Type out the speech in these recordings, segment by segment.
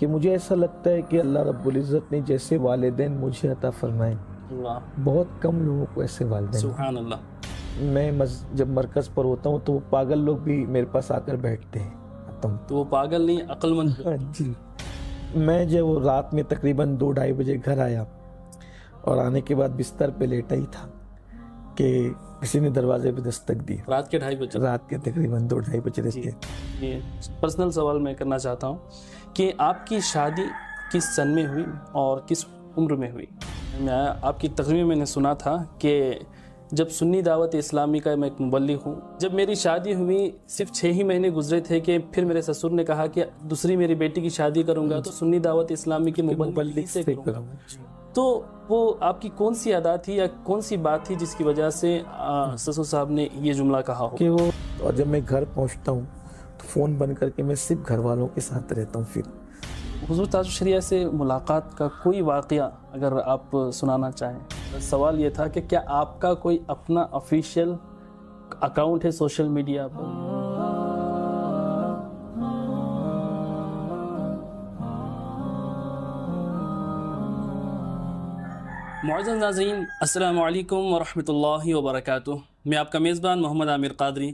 कि मुझे ऐसा लगता है कि अल्लाह रब्बुल इज़्ज़त ने जैसे वालदेन मुझे अता फरमाए बहुत कम लोगों को ऐसे वालदे मैं जब मरकज़ पर होता हूँ तो वो पागल लोग भी मेरे पास आकर बैठते हैं तुम तो वो पागल नहीं अक्लमंद हाँ जी मैं जब रात में तकरीबन दो ढाई बजे घर आया और आने के बाद बिस्तर पे लेटा ही था कि किसी ने दरवाजे पे दस्तक दी रात के ढाई बजे रात के तकरीबन दो ढाई बजे पर्सनल सवाल मैं करना चाहता हूँ कि आपकी शादी किस सन में हुई और किस उम्र में हुई मैं आपकी तकरीर मैंने सुना था कि जब सुन्नी दावत इस्लामी का मैं एक मुबलिक हूँ जब मेरी शादी हुई सिर्फ छः ही महीने गुजरे थे कि फिर मेरे ससुर ने कहा कि दूसरी मेरी बेटी की शादी करूँगा तो सुन्नी दावत इस्लामी के मुबलिक से तो वो आपकी कौन सी अदा थी या कौन सी बात थी जिसकी वजह से ससुर साहब ने ये जुमला कहा हो कि वो और जब मैं घर पहुँचता हूँ फ़ोन बंद करके मैं सिर्फ घर वालों के साथ रहता हूँ फिर हजूर ताजुशरिया से मुलाकात का कोई वाक़ अगर आप सुनाना चाहें तो सवाल ये था कि क्या आपका कोई अपना ऑफिशियल अकाउंट है सोशल मीडिया पर मौजन नाजीन असलकम वालेकुम वर्क मैं आपका मेज़बान मोहम्मद आमिर कादरी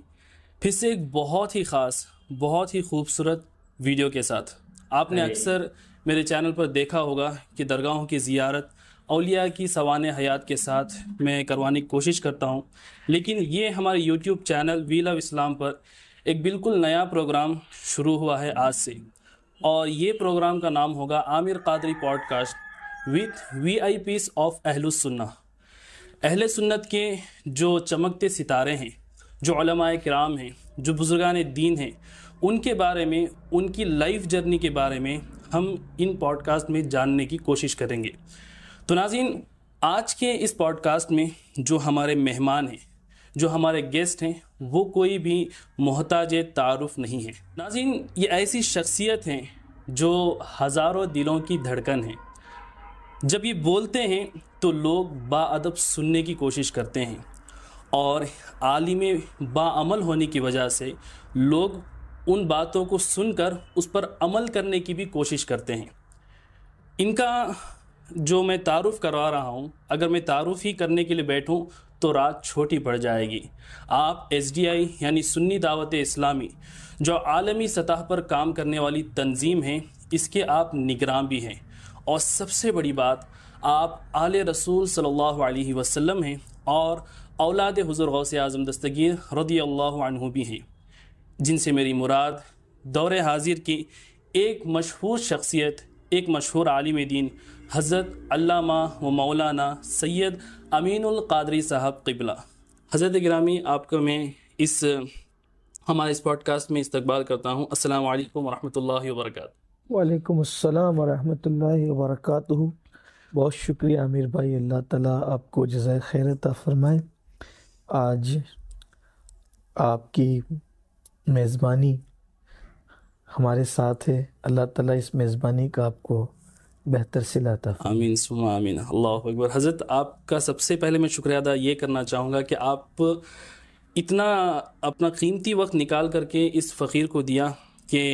फिर से एक बहुत ही ख़ास बहुत ही खूबसूरत वीडियो के साथ आपने अक्सर मेरे चैनल पर देखा होगा कि दरगाहों की जियारत अलिया की सवान हयात के साथ मैं करवाने की कोशिश करता हूँ लेकिन ये हमारे YouTube channel we love Islam पर एक बिल्कुल नया प्रोग्राम शुरू हुआ है आज से और ये प्रोग्राम का नाम होगा Aamir Qadri podcast with V I Ps of अहलसन्ना अहल सुन्नत के जो चमकते सितारे हैं जो कराम हैं जो बुजुर्गान दीन हैं उनके बारे में उनकी लाइफ जर्नी के बारे में हम इन पॉडकास्ट में जानने की कोशिश करेंगे तो नाजीन आज के इस पॉडकास्ट में जो हमारे मेहमान हैं जो हमारे गेस्ट हैं वो कोई भी मोहताज तारफ़ नहीं है नाजीन ये ऐसी शख्सियत हैं जो हज़ारों दिलों की धड़कन है जब ये बोलते हैं तो लोग बाअदब सुनने की कोशिश करते हैं और आलिम बामल होने की वजह से लोग उन बातों को सुनकर उस पर अमल करने की भी कोशिश करते हैं इनका जो मैं तारुफ़ करवा रहा हूँ अगर मैं तारुफ़ ही करने के लिए बैठूँ तो रात छोटी पड़ जाएगी आप एस डी आई यानी सुन्नी दावत इस्लामी जो आलमी सतह पर काम करने वाली तंजीम है इसके आप निगरान भी हैं और सबसे बड़ी बात आप आले रसूल सल्लल्लाहु अलैहि वसल्लम हैं और औलाद हज़र गौसे आज़म दस्तगीर रदी अल्लाह भी हैं जिनसे मेरी मुराद दौर हाजिर की एक मशहूर शख्सियत एक मशहूर आलिम दीन हज़रत अल्लामा व मौलाना सैयद अमीनुल कादरी साहब किबला हज़रत ग्रामी आपका मैं इस हमारे इस पॉडकास्ट में इस्तकबाल करता हूँ अस्सलाम वालेकुम रहमतुल्लाहि व बरकात वालेकुम अस्सलाम वरहमतुल्लाहि व बहुत शुक्रिया आमिर भाई अल्लाह ताला आपको जजाय खैरत फरमाए आज आपकी मेज़बानी हमारे साथ है अल्लाह ताला इस मेज़बानी का आपको बेहतर सिला था आमीन सुमा आमीन अल्लाह अकबर हज़रत आपका सबसे पहले मैं शुक्रिया अदा ये करना चाहूँगा कि आप इतना अपना कीमती वक्त निकाल करके इस फ़कीर को दिया कि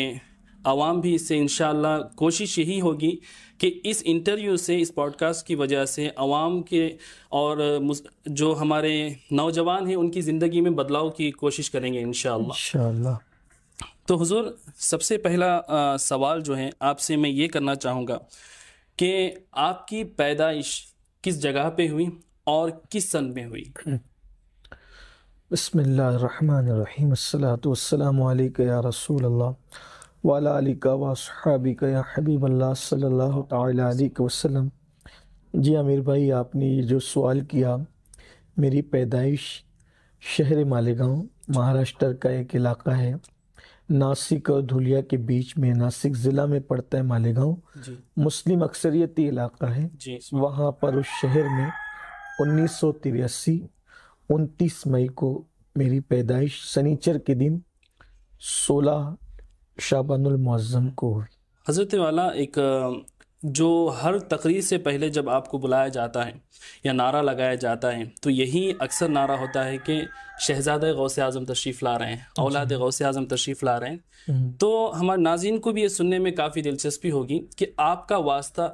आवाम भी इससे इन कोशिश यही होगी कि इस इंटरव्यू से इस पॉडकास्ट की वजह से आवाम के और जो हमारे नौजवान हैं उनकी ज़िंदगी में बदलाव की कोशिश करेंगे इन तो हुजूर सबसे पहला आ, सवाल जो है आपसे मैं ये करना चाहूँगा कि आपकी पैदाइश किस जगह पे हुई और किस सन में हुई बसमीम या रसूल अल्लाह वालिका वाबिका या हबीब अल्लाह जी आमिर भाई आपने ये जो सवाल किया मेरी पैदाइश शहर मालेगाँव महाराष्ट्र का एक इलाका है नासिक और धुलिया के बीच में नासिक ज़िला में पड़ता है मालेगाँव मुस्लिम अक्सरियती इलाका है वहाँ पर उस शहर में उन्नीस सौ तिरासी उनतीस मई को मेरी पैदाइश सनीचर के दिन सोलह शाबानमज़म को हज़रत वाला एक जो हर तकरीर से पहले जब आपको बुलाया जाता है या नारा लगाया जाता है तो यही अक्सर नारा होता है कि गौ से आज़म तशरीफ़ ला रहे हैं औलाद से आज़म तशरीफ़ ला रहे हैं हम्म। तो हमारे नाजीन को भी ये सुनने में काफ़ी दिलचस्पी होगी कि आपका वास्ता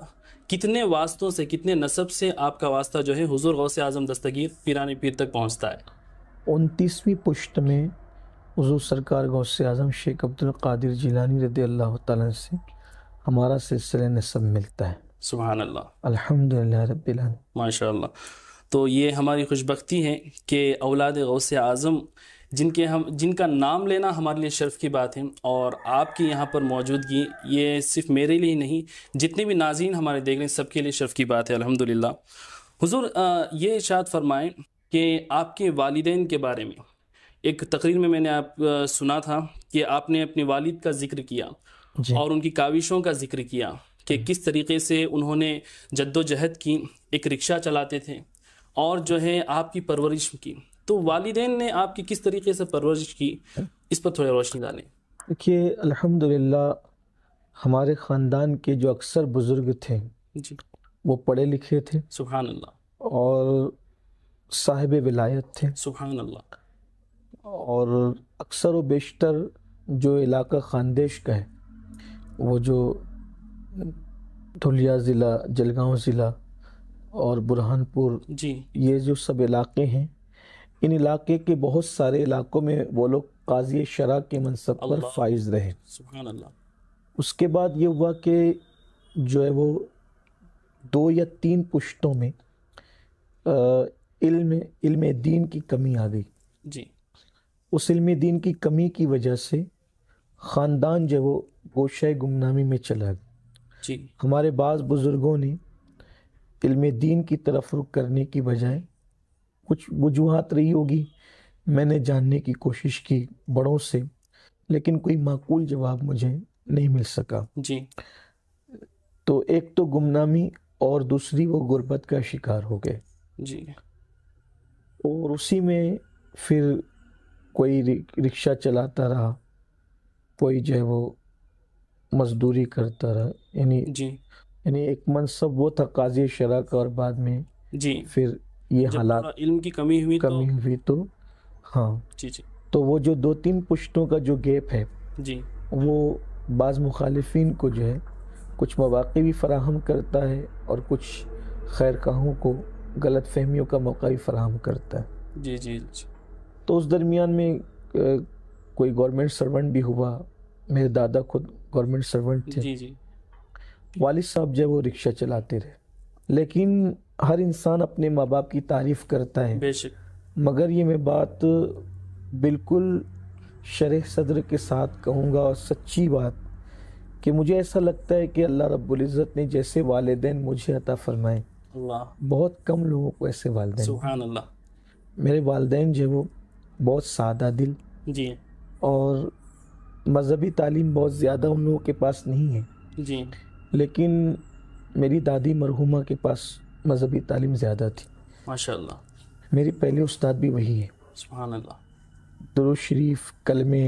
कितने वास्तों से कितने नसब से आपका वास्ता जो है हुजूर से आज़म दस्तगीर पीरानी पीर तक पहुँचता है उनतीसवीं पुश्त में हजूर सरकार गौस आज़म शेख अब्दुल कादिर जिलानी रदी अल्लाह से हमारा सिलसिले ने सब मिलता है सुबह अल्लाह अल्हम्दुलिल्लाह रब्बिल माशा तो ये हमारी खुशबख्ती है कि औलाद गौस आज़म जिनके हम जिनका नाम लेना हमारे लिए शर्फ की बात है और आपकी यहाँ पर मौजूदगी ये सिर्फ मेरे लिए नहीं जितने भी नाजीन हमारे देख रहे हैं सबके लिए शर्फ की बात है अलहमदिल्ला हुजूर ये इशाद फरमाएं कि आपके वालदेन के बारे में एक तकरीर में मैंने आप सुना था कि आपने अपने वालिद का जिक्र किया और उनकी काविशों का जिक्र किया कि किस तरीके से उन्होंने जद्दोजहद की एक रिक्शा चलाते थे और जो है आपकी परवरिश की तो वालदे ने आपकी किस तरीके से परवरिश की इस पर थोड़ा रोशनी डालें देखिए अल्हम्दुलिल्लाह हमारे ख़ानदान के जो अक्सर बुज़ुर्ग थे जी वो पढ़े लिखे थे सुबहानल्ला और साहिब विलायत थे सुबहानल्ला और अक्सर व बेशतर जो इलाका खानदेश का है वो जो धुलिया ज़िला जलगांव ज़िला और बुरहानपुर जी ये जो सब इलाके हैं इन इलाके के बहुत सारे इलाकों में वो लोग काजी शरा के मनसब पर फाइज रहे उसके बाद ये हुआ कि जो है वो दो या तीन पुश्तों में आ, इल्म इल्म दीन की कमी आ गई जी उस इल्म दीन की कमी की वजह से ख़ानदान जो वो गोशा गुमनामी में चला गया जी हमारे बाद बुज़ुर्गों ने इल्म दीन की तरफ रुख करने की बजाय कुछ वजूहत रही होगी मैंने जानने की कोशिश की बड़ों से लेकिन कोई माकूल जवाब मुझे नहीं मिल सका जी तो एक तो गुमनामी और दूसरी वो गुरबत का शिकार हो गए जी और उसी में फिर कोई रिक्शा चलाता रहा कोई जो है वो मजदूरी करता रहा यानी यानी एक मनसब वो था काजी शराक और बाद में जी फिर ये हालात इल्म की कमी हुई तो- कमी तो, हुई तो हाँ जी जी तो वो जो दो तीन पुश्तों का जो गैप है जी वो बाज़ मुखालफन को जो है कुछ मौाक भी फराहम करता है और कुछ खैर कहूँ को गलत फहमियों का मौका भी फराहम करता है जी जी, जी। तो उस दरमियान में कोई गवर्नमेंट सर्वेंट भी हुआ मेरे दादा खुद गवर्नमेंट सर्वेंट थे जी जी वालिद साहब जब वो रिक्शा चलाते रहे लेकिन हर इंसान अपने माँ बाप की तारीफ करता है बेशक मगर ये मैं बात बिल्कुल शरह सदर के साथ कहूँगा और सच्ची बात कि मुझे ऐसा लगता है कि अल्लाह इज़्ज़त ने जैसे वालदेन मुझे अता फरमाए बहुत कम लोगों को ऐसे वालदेन मेरे वालदे जो वो बहुत सादा दिल जी और मज़हबी तालीम बहुत ज़्यादा उन लोगों के पास नहीं है जी लेकिन मेरी दादी मरहुमा के पास मज़हबी तालीम ज़्यादा थी माशाल्लाह मेरी पहले उस्ताद भी वही है दुरुद शरीफ कलमे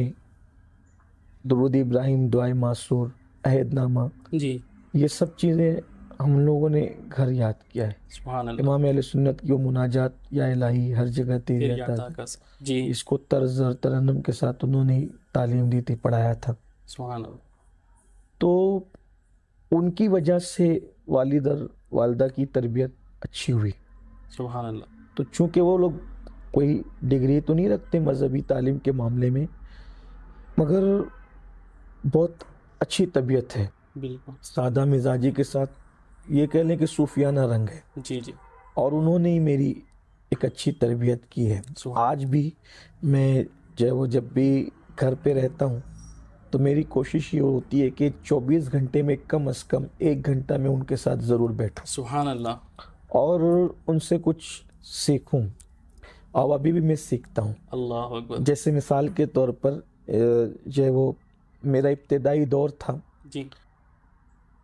दरुद इब्राहिम दुआ मासूर अहदनामा जी ये सब चीज़ें हम लोगों ने घर याद किया है इमाम अल सुन्नत की वो मुनाजात या इलाही हर जगह तेरी जी इसको तर्ज और तरन्नम के साथ उन्होंने तालीम दी थी पढ़ाया था तो उनकी वजह से वालिद और वालदा की तरबियत अच्छी हुई तो चूंकि वो लोग कोई डिग्री तो नहीं रखते मजहबी तालीम के मामले में मगर बहुत अच्छी तबीयत है बिल्कुल सादा मिजाजी के साथ ये कह लें कि सूफियाना रंग है जी जी और उन्होंने ही मेरी एक अच्छी तरबियत की है आज भी मैं जब जब भी घर पे रहता हूँ तो मेरी कोशिश ये होती है कि 24 घंटे में कम अज़ कम एक घंटा में उनके साथ ज़रूर बैठूँ सुहान अल्लाह और उनसे कुछ सीखूँ और अभी भी मैं सीखता हूँ अल्लाह जैसे मिसाल के तौर पर जो वो मेरा इब्तदाई दौर था जी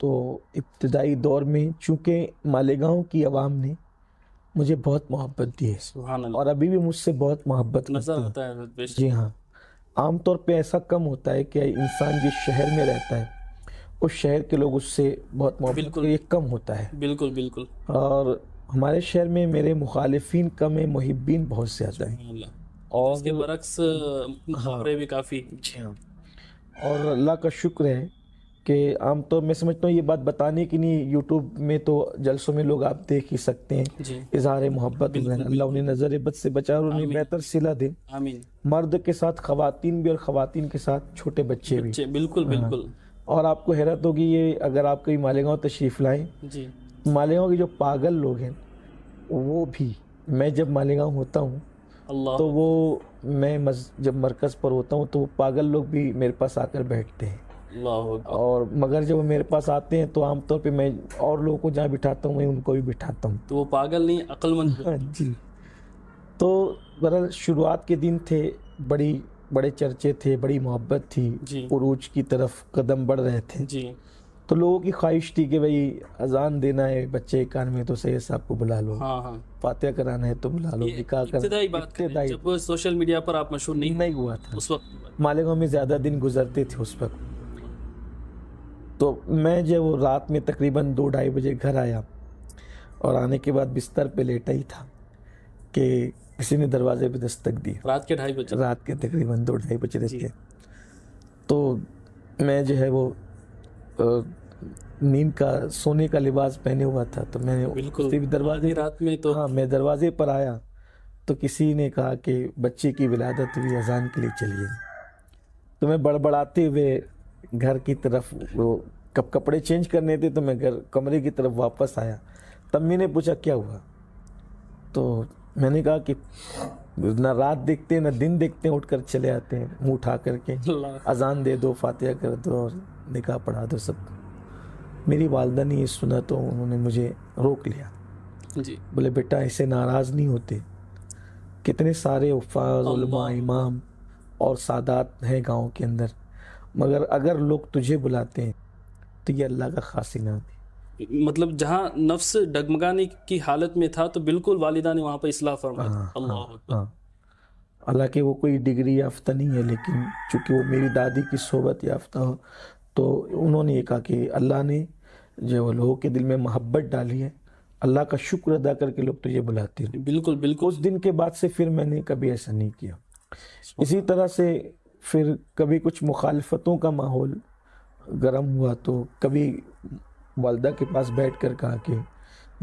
तो इब्तदाई दौर में चूँकि मालेगाँव की आवाम ने मुझे बहुत मोहब्बत दी है और अभी भी मुझसे बहुत मोहब्बत नजर आता है जी हाँ आम तौर पे ऐसा कम होता है कि इंसान जिस शहर में रहता है उस शहर के लोग उससे बहुत बिल्कुल ये कम होता है बिल्कुल बिल्कुल और हमारे शहर में मेरे मुखालफी कम है मुहिबिन बहुत ज़्यादा हैं और बरक्स हाँ भी काफ़ी जी हाँ और अल्लाह का शुक्र है कि आमतौर तो मैं समझता हूँ ये बात बताने की नहीं यूट्यूब में तो जलसों में लोग आप देख ही सकते हैं इजहार मोहब्बत अल्लाह उन्हें नजर बद से बचा और उन्हें बेहतर सिला दे मर्द के साथ खातन भी और खातन के साथ छोटे बच्चे, बच्चे भी बिल्कुल हाँ। बिल्कुल और आपको हैरत होगी ये अगर आप कभी मालेगांव तशरीफ लाएं मालेगांव के जो पागल लोग हैं वो भी मैं जब मालेगांव होता हूँ तो वो मैं जब मरकज़ पर होता हूँ तो वो पागल लोग भी मेरे पास आकर बैठते हैं और मगर जब मेरे पास आते हैं तो आमतौर पे मैं और लोगों को जहाँ बिठाता हूँ मैं उनको भी बिठाता हूँ तो वो पागल नहीं अक्लमंद हाँ जी तो बरल शुरुआत के दिन थे बड़ी बड़े चर्चे थे बड़ी मोहब्बत थी उरूज की तरफ कदम बढ़ रहे थे जी तो लोगों की ख्वाहिश थी कि भाई अजान देना है बच्चे कान में तो सैद साहब को बुला लो हाँ हाँ। कराना है तो बुला लो निकाह कर सोशल मीडिया पर आप मशहूर नहीं नहीं हुआ था उस वक्त मालेगांव में ज्यादा दिन गुजरते थे उस वक्त तो मैं जब वो रात में तकरीबन दो ढाई बजे घर आया और आने के बाद बिस्तर पे लेटा ही था कि किसी ने दरवाजे पे दस्तक दी रात के ढाई बजे रात के तकरीबन दो ढाई बजे के तो मैं जो है वो नींद का सोने का लिबास पहने हुआ था तो मैंने बिल्कुल दरवाजे रात में तो हाँ मैं दरवाजे पर आया तो किसी ने कहा कि बच्चे की विलादत हुई अजान के लिए चलिए तो मैं बड़बड़ाते हुए घर की तरफ वो कब कपड़े चेंज करने थे तो मैं घर कमरे की तरफ वापस आया तब मैंने पूछा क्या हुआ तो मैंने कहा कि ना रात देखते हैं ना दिन देखते हैं उठकर चले आते हैं मुंह उठा करके अजान दे दो फातिया कर दो और निकाह पढ़ा दो सब मेरी वालदा ने ये सुना तो उन्होंने मुझे रोक लिया जी बोले बेटा ऐसे नाराज़ नहीं होते कितने सारे उफाज उलमा इमाम और सादात हैं गांव के अंदर मगर अगर लोग तुझे बुलाते हैं तो ये अल्लाह का खास इनाम है मतलब जहाँ नफ्स डगमगाने की हालत में था तो बिल्कुल वालिदा ने वहाँ पर इसलाह फरमाया हाँ, हाँ, अल्लाह हाँ। हालांकि वो कोई डिग्री याफ्ता नहीं है लेकिन चूंकि वो मेरी दादी की सोबत याफ्ता हो तो उन्होंने ये कहा कि अल्लाह ने जो लोगों के दिल में मोहब्बत डाली है अल्लाह का शुक्र अदा करके लोग तुझे बुलाते हैं बिल्कुल बिल्कुल उस दिन के बाद से फिर मैंने कभी ऐसा नहीं किया इसी तरह से फिर कभी कुछ मुखालफतों का माहौल गर्म हुआ तो कभी वालदा के पास बैठ कर कहा कि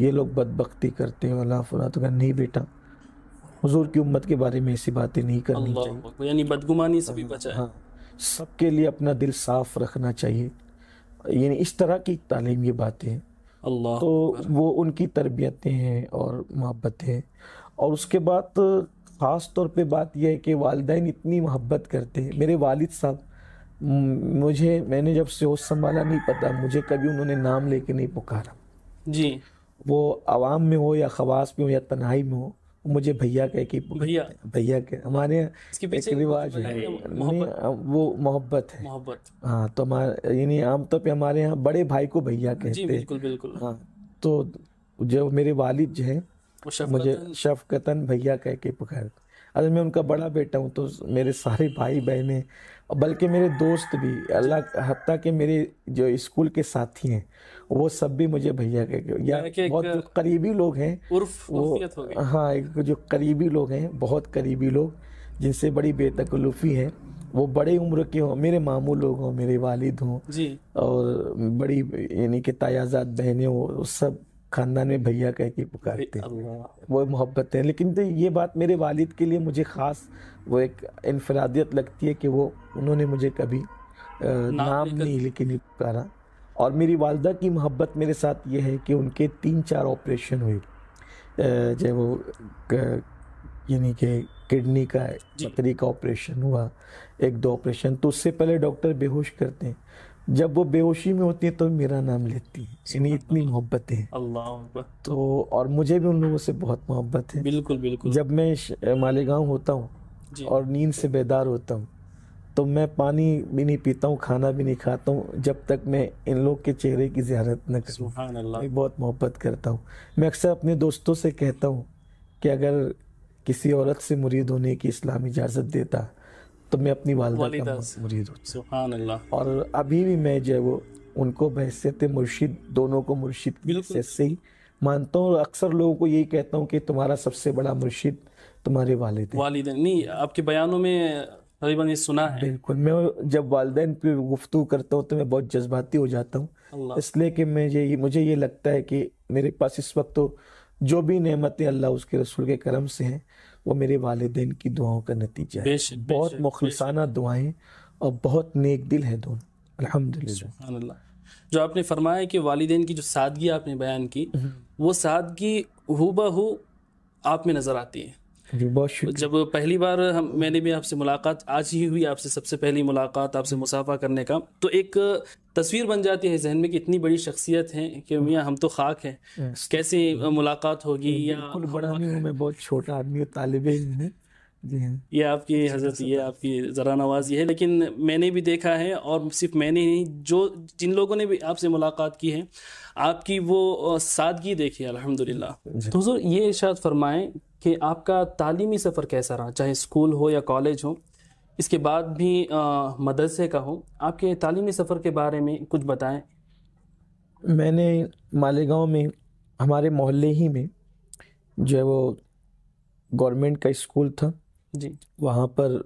ये लोग बदबख्ती करते हैं अल्लाह फला तो कहा नहीं बेटा हुजूर की उम्मत के बारे में ऐसी बातें नहीं करनी चाहिए यानी बदगुमानी भी हाँ, बचा हाँ सबके लिए अपना दिल साफ रखना चाहिए यानी इस तरह की तालीम ये बातें अल्लाह तो वो उनकी तरबियतें हैं और मोहब्बतें और उसके बाद ख़ास तौर पे बात यह है कि वालदेन इतनी मोहब्बत करते हैं मेरे वालिद साहब मुझे मैंने जब से होश संभाला नहीं पता मुझे कभी उन्होंने नाम लेके नहीं पुकारा जी वो आवाम में हो या खवास में हो या तनाई में हो मुझे भैया कह के भैया भैया के हमारे एक रिवाज है वो मोहब्बत है मोहब्बत हाँ तो हमारे यानी आमतौर पे हमारे यहाँ बड़े भाई को भैया कहते हैं बिल्कुल बिल्कुल हाँ तो जो मेरे वालिद जो हैं मुझे मुझे शफकतन भैया कह के पुकार अरे मैं उनका बड़ा बेटा हूँ तो मेरे सारे भाई बहनें बल्कि मेरे दोस्त भी अल्लाह हती के मेरे जो स्कूल के साथी हैं वो सब भी मुझे भैया कह के या बहुत जो करीबी लोग हैं उर्फ वो हाँ जो करीबी लोग हैं बहुत करीबी लोग जिनसे बड़ी बेतकल्लुफ़ी है वो बड़े उम्र के हों मेरे मामू लोग हों मेरे वालिद हों और बड़ी यानी कि तायाजात बहनें हों सब खानदान में भैया कह के पुकारते वो मोहब्बत है लेकिन तो ये बात मेरे वालिद के लिए मुझे ख़ास वो एक इनफरादियत लगती है कि वो उन्होंने मुझे कभी नाम नहीं लेके नहीं पुकारा और मेरी वालदा की मोहब्बत मेरे साथ ये है कि उनके तीन चार ऑपरेशन हुए जब वो यानी कि किडनी का पतरी का ऑपरेशन हुआ एक दो ऑपरेशन तो उससे पहले डॉक्टर बेहोश करते हैं जब वो बेहोशी में होती है तो मेरा नाम लेती है यानी हाँ। इतनी मोहब्बत है अल्लाह तो और मुझे भी उन लोगों से बहुत मोहब्बत है बिल्कुल बिल्कुल जब मैं मालेगांव होता हूँ और नींद से बेदार होता हूँ तो मैं पानी भी नहीं पीता हूँ खाना भी नहीं खाता हूँ जब तक मैं इन लोग के चेहरे की ज्यारत न करूँ मैं बहुत मोहब्बत करता हूँ मैं अक्सर अपने दोस्तों से कहता हूँ कि अगर किसी औरत से मुरीद होने की इस्लाम इजाज़त देता तो मैं अपनी वालदा मुरीद हूँ और अभी भी मैं जो है वो उनको बहसीत मुर्शिद दोनों को मुर्शिद से ही मानता हूँ अक्सर लोगों को यही कहता हूँ कि तुम्हारा सबसे बड़ा मुर्शिद तुम्हारे वालिद वालिद नहीं आपके बयानों में तकरीबन ये सुना है बिल्कुल मैं जब वालदे पे गुफ्तु करता हूँ तो मैं बहुत जज्बाती हो जाता हूँ इसलिए कि मैं ये मुझे ये लगता है कि मेरे पास इस वक्त तो जो भी नेमतें अल्लाह उसके रसूल के करम से हैं वो मेरे वालदेन की दुआओं का नतीजा है बहुत मुखलसाना दुआएं और बहुत नेक दिल है दोनों अलहमदिल्ला जो आपने फरमाया कि वालदेन की जो सादगी आपने बयान की हम्म। वो सादगी हु आप में नज़र आती है जी बहुत शुक्रिया जब पहली बार हम मैंने भी आपसे मुलाकात आज ही हुई आपसे सबसे पहली मुलाकात आपसे मुसाफा करने का तो एक तस्वीर बन जाती है जहन में कि इतनी बड़ी शख्सियत है कि हम्म। मियाँ हम तो खाक हैं कैसे मुलाकात होगी या बड़ा नहीं हूँ मैं बहुत छोटा आदमी हूँ तालब हाँ। ये आपकी हजरत ये आपकी ज़रा ये है लेकिन मैंने भी देखा है और सिर्फ मैंने ही जो जिन लोगों ने भी आपसे मुलाकात की है आपकी वो सादगी देखी है अलहमदुल्ला तो हजूर ये इर्शाद फरमाएं कि आपका तालीमी सफ़र कैसा रहा चाहे स्कूल हो या कॉलेज हो इसके बाद भी मदरसे का हो आपके तालीमी सफ़र के बारे में कुछ बताएं मैंने मालेगांव में हमारे मोहल्ले ही में जो है वो गवर्नमेंट का स्कूल था जी वहाँ पर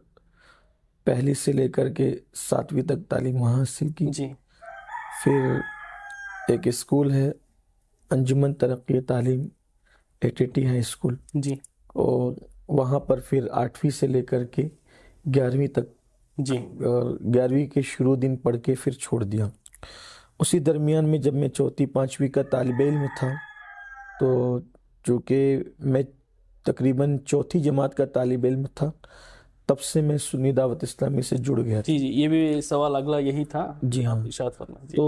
पहली से लेकर के सातवीं तक तालीम वहाँ हासिल की जी फिर एक स्कूल है अंजुमन तरक्की तालीम एटीटी हाई स्कूल जी और वहाँ पर फिर आठवीं से लेकर के ग्यारहवीं तक जी और ग्यारहवीं के शुरू दिन पढ़ के फिर छोड़ दिया उसी दरमियान में जब मैं चौथी पाँचवीं का तालब इम था तो चूँकि मैं तकरीबन चौथी जमात का तालब इम था तब से मैं सुनी दावत इस्लामी से जुड़ गया जी जी ये भी सवाल अगला यही था जी हाँ तो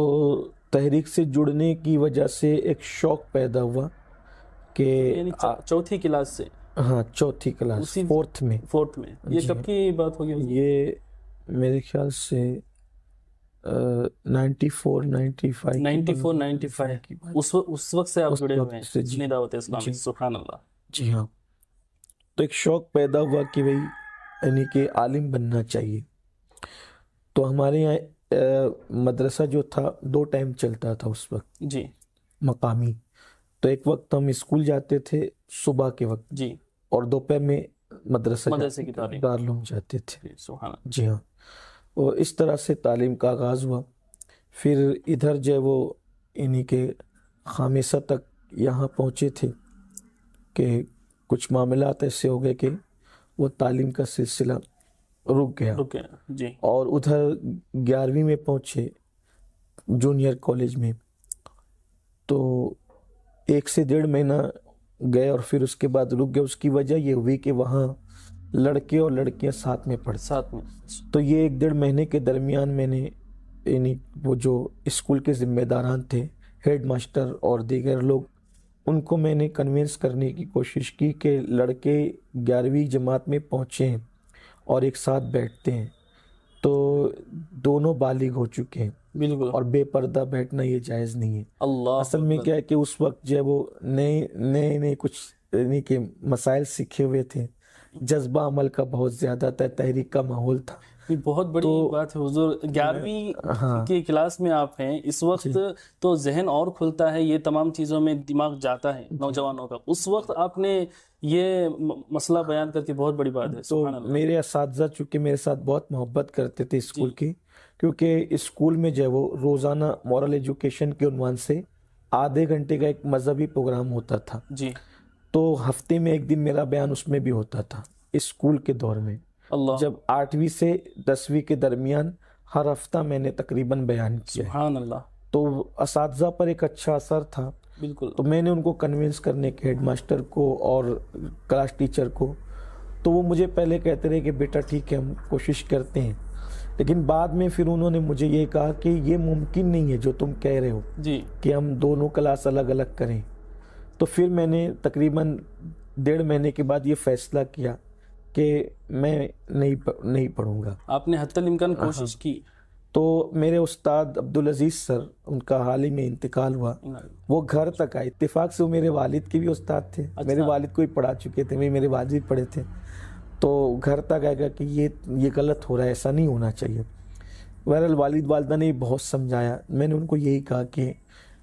तहरीक से जुड़ने की वजह से एक शौक़ पैदा हुआ कि चौथी क्लास से हाँ चौथी क्लास फोर्थ में फोर्थ में ये कब की बात होगी ये मेरे ख्याल से उस वक्त से आप जुड़े हुए हैं दावत जी हाँ तो एक शौक पैदा हुआ कि भाई यानी कि आलिम बनना चाहिए तो हमारे यहाँ मदरसा जो था दो टाइम चलता था उस वक्त जी मकामी तो एक वक्त हम स्कूल जाते थे सुबह के वक्त जी और दोपहर में मदरसा मदरसे की जाते थे जी हाँ और इस तरह से तालीम का आगाज़ हुआ फिर इधर जो वो इन्हीं के खामिशा तक यहाँ पहुँचे थे कि कुछ मामला ऐसे हो गए कि वो तालीम का सिलसिला रुक गया रुक गया जी और उधर ग्यारहवीं में पहुँचे जूनियर कॉलेज में तो एक से डेढ़ महीना गए और फिर उसके बाद रुक गए उसकी वजह ये हुई कि वहाँ लड़के और लड़कियाँ साथ में पढ़ साथ में तो ये एक डेढ़ महीने के दरमियान मैंने यानी वो जो स्कूल के ज़िम्मेदारान थे हेड मास्टर और दीगर लोग उनको मैंने कन्विंस करने की कोशिश की कि लड़के ग्यारहवीं जमात में पहुँचे और एक साथ बैठते हैं दोनों बालिग हो चुके हैं बिल्कुल और बेपर्दा बैठना ये जायज़ नहीं है अल्लाह असल में क्या है कि उस वक्त जो है वो नए नए नए कुछ यानी कि मसाइल सीखे हुए थे जज्बा अमल का बहुत ज़्यादा था तहरीक का माहौल था ये बहुत बड़ी तो, बात है हुजूर ग्यारहवीं हाँ, की क्लास में आप हैं इस वक्त तो जहन और खुलता है ये तमाम चीज़ों में दिमाग जाता है नौजवानों का उस वक्त आपने ये मसला बयान करके बहुत बड़ी बात है तो मेरे इस चूंकि मेरे साथ बहुत मोहब्बत करते थे स्कूल की क्योंकि स्कूल में जो है वो रोज़ाना मॉरल एजुकेशन के उनवान से आधे घंटे का एक मजहबी प्रोग्राम होता था जी तो हफ्ते में एक दिन मेरा बयान उसमें भी होता था स्कूल के दौर में अल्लाह जब आठवीं से दसवीं के दरमियान हर हफ्ता मैंने तकरीबन बयान किया अल्लाह तो इस पर एक अच्छा असर था बिल्कुल तो मैंने उनको कन्विंस करने के हेडमास्टर को और क्लास टीचर को तो वो मुझे पहले कहते रहे कि बेटा ठीक है हम कोशिश करते हैं लेकिन बाद में फिर उन्होंने मुझे ये कहा कि ये मुमकिन नहीं है जो तुम कह रहे हो जी कि हम दोनों क्लास अलग अलग करें तो फिर मैंने तकरीबन डेढ़ महीने के बाद ये फ़ैसला किया कि मैं नहीं प, नहीं पढ़ूँगा आपने हत्तल हाँ। कोशिश की तो मेरे उस्ताद अब्दुल अजीज़ सर उनका हाल ही में इंतकाल हुआ वो घर तक आए इतफाक़ से वो मेरे वालिद के भी उस्ताद थे अच्छा। मेरे वालिद को ही पढ़ा चुके थे वही मेरे वालिद पढ़े थे तो घर तक आएगा कि ये ये गलत हो रहा है ऐसा नहीं होना चाहिए बहरहाल वालिद वालदा ने बहुत समझाया मैंने उनको यही कहा कि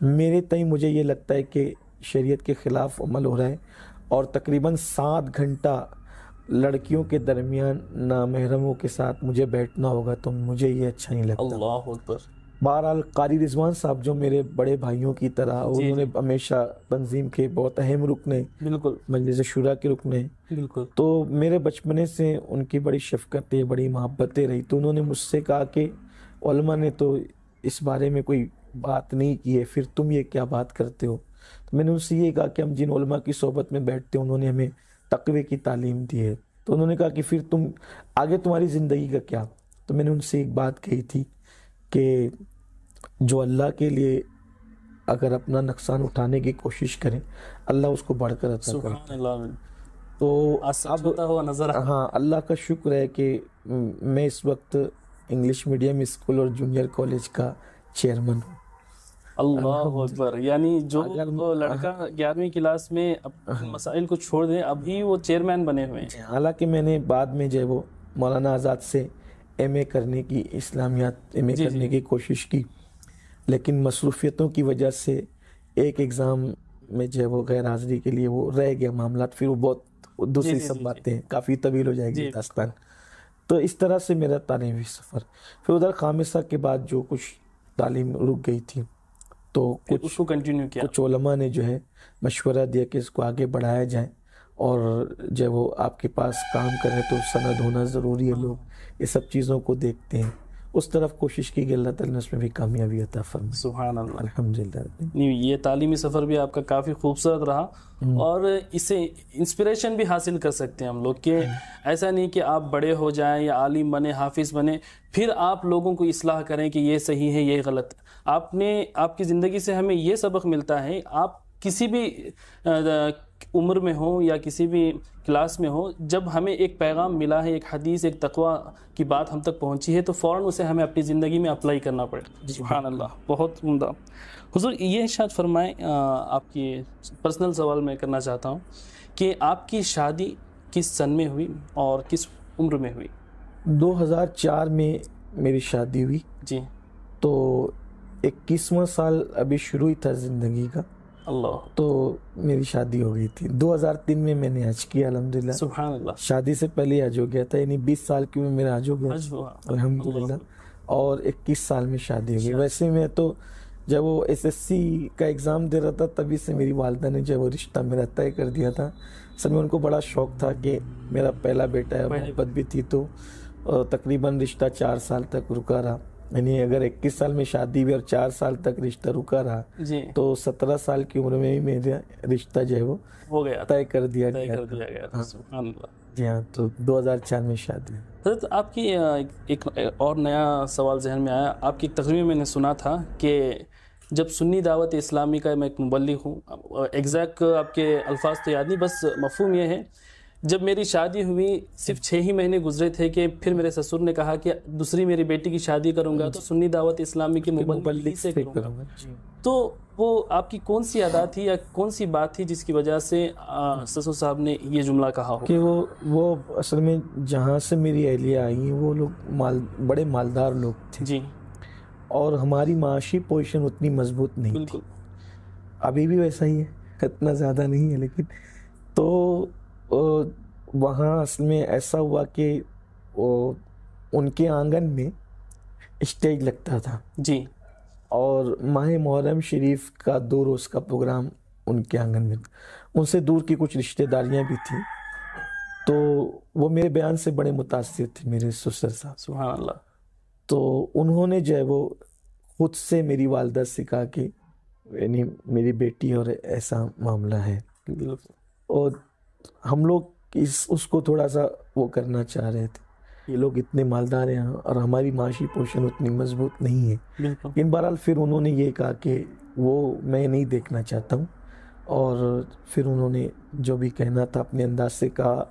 मेरे तई मुझे ये लगता है कि शरीयत के ख़िलाफ़ अमल हो रहा है और तकरीबन सात घंटा लड़कियों के दरमियान ना महरमों के साथ मुझे बैठना होगा तो मुझे ये अच्छा नहीं लगता अल्लाह बहरहाल कारी रिजवान साहब जो मेरे बड़े भाइयों की तरह उन्होंने हमेशा तंजीम के बहुत अहम रुकने बिल्कुल मजलिस शुरा के रुकने बिल्कुल तो मेरे बचपने से उनकी बड़ी शफकतें बड़ी मोहब्बतें रही तो उन्होंने मुझसे कहा कि उलमा ने तो इस बारे में कोई बात नहीं की है फिर तुम ये क्या बात करते हो तो मैंने उनसे ये कहा कि हम जिन उलमा की सोहबत में बैठते हैं उन्होंने हमें तकवे की तालीम दी है तो उन्होंने कहा कि फिर तुम आगे तुम्हारी ज़िंदगी का क्या तो मैंने उनसे एक बात कही थी कि जो अल्लाह के लिए अगर अपना नुकसान उठाने की कोशिश करें अल्लाह उसको बढ़कर अच्छा तो अब हुआ नजर हाँ अल्लाह का शुक्र है कि मैं इस वक्त इंग्लिश मीडियम स्कूल और जूनियर कॉलेज का चेयरमैन हूँ अल्लाह अकबर यानी जो लड़का ग्यारहवीं क्लास में मसाइल को छोड़ दें अभी वो चेयरमैन बने हुए हैं हालांकि मैंने बाद में जो है वो मौलाना आज़ाद से एम करने की इस्लामियात एम करने की कोशिश की लेकिन मसरूफियतों की वजह से एक एग्ज़ाम में जो है वो गैर हाजिरी के लिए वो रह गया मामला फिर वो बहुत दूसरी सब बातें काफ़ी तवील हो जाएगी दास्तान तो इस तरह से मेरा तालीमी सफ़र फिर उधर खामिसा के बाद जो कुछ तालीम रुक गई थी तो कुछ उसको कंटिन्यू किया कुछ उलमा ने जो है मशवरा दिया कि इसको आगे बढ़ाया जाए और जब वो आपके पास काम करें तो सनद होना ज़रूरी है लोग ये सब चीज़ों को देखते हैं उस तरफ कोशिश की गई अल्लाह ताला ने उसमें भी कामयाबी अता फरमाई ये तालीमी सफ़र भी आपका काफ़ी खूबसूरत रहा हम्म। और इसे इंस्पिरेशन भी हासिल कर सकते हैं हम लोग कि हम्म। ऐसा नहीं कि आप बड़े हो जाएं या आलिम बने हाफिज़ बने फिर आप लोगों को इसलाह करें कि ये सही है ये गलत आपने आपकी ज़िंदगी से हमें ये सबक मिलता है आप किसी भी उम्र में हो या किसी भी क्लास में हो जब हमें एक पैगाम मिला है एक हदीस एक तकवा की बात हम तक पहुंची है तो फ़ौर उसे हमें अपनी ज़िंदगी में अप्लाई करना पड़े सुबहान अल्लाह बहुत उमदा हजूर ये शायद फरमाएँ आपकी पर्सनल सवाल मैं करना चाहता हूँ कि आपकी शादी किस सन में हुई और किस उम्र में हुई 2004 में मेरी शादी हुई जी तो इक्कीसवा साल अभी शुरू ही था ज़िंदगी का अल्लाह तो मेरी शादी हो गई थी 2003 में मैंने हज किया अलहमदिल्ला शादी से पहले हज हो गया था यानी 20 साल की उम्र मेरा हज हो गया अलहमदिल्ला और 21 साल में शादी हो गई अच्छा। वैसे मैं तो जब वो एसएससी का एग्ज़ाम दे रहा था तभी से मेरी वालदा ने जो वो रिश्ता मेरा तय कर दिया था असल में उनको बड़ा शौक था कि मेरा पहला बेटा है मोहब्बत भी थी तो तकरीबन रिश्ता चार साल तक रुका रहा यानी अगर 21 साल में शादी हुई और चार साल तक रिश्ता रुका रहा जी। तो 17 साल की उम्र में ही मेरा रिश्ता जो है वो हो गया तय कर दिया कर दिया गया हाँ। जी हाँ तो 2004 में शादी तो आपकी एक, एक और नया सवाल जहन में आया आपकी तकरीर मैंने सुना था कि जब सुन्नी दावत इस्लामी का मैं एक मुबलिक हूँ एग्जैक्ट आपके अल्फाज तो याद नहीं बस मफहम यह है जब मेरी शादी हुई सिर्फ हम्म। छः ही महीने गुजरे थे कि फिर मेरे ससुर ने कहा कि दूसरी मेरी बेटी की शादी करूंगा हम्म। तो सुन्नी दावत इस्लामी की मुबल्लिक से करूंगा तो वो आपकी कौन सी अदा थी या कौन सी बात थी जिसकी वजह से हम्म। ससुर साहब ने ये जुमला कहा हो कि वो वो असल में जहाँ से मेरी अहलिया आई हैं वो लोग माल बड़े मालदार लोग थे जी और हमारी माशी पोजिशन उतनी मजबूत नहीं बिल्कुल अभी भी वैसा ही है इतना ज़्यादा नहीं है लेकिन तो वहाँ असल में ऐसा हुआ कि वो उनके आंगन में स्टेज लगता था जी और माह मुहर्रम शरीफ का दो रोज़ का प्रोग्राम उनके आंगन में उनसे दूर की कुछ रिश्तेदारियाँ भी थी तो वो मेरे बयान से बड़े मुतासर थे मेरे ससुर साहब सुबह अल्लाह तो उन्होंने जो है वो खुद से मेरी वालदा से कहा कि यानी मेरी बेटी और ऐसा मामला है और हम लोग इस उसको थोड़ा सा वो करना चाह रहे थे ये लोग इतने मालदार हैं और हमारी माशी पोषण उतनी मजबूत नहीं है इन बहरहाल फिर उन्होंने ये कहा कि वो मैं नहीं देखना चाहता हूँ और फिर उन्होंने जो भी कहना था अपने अंदाज से कहा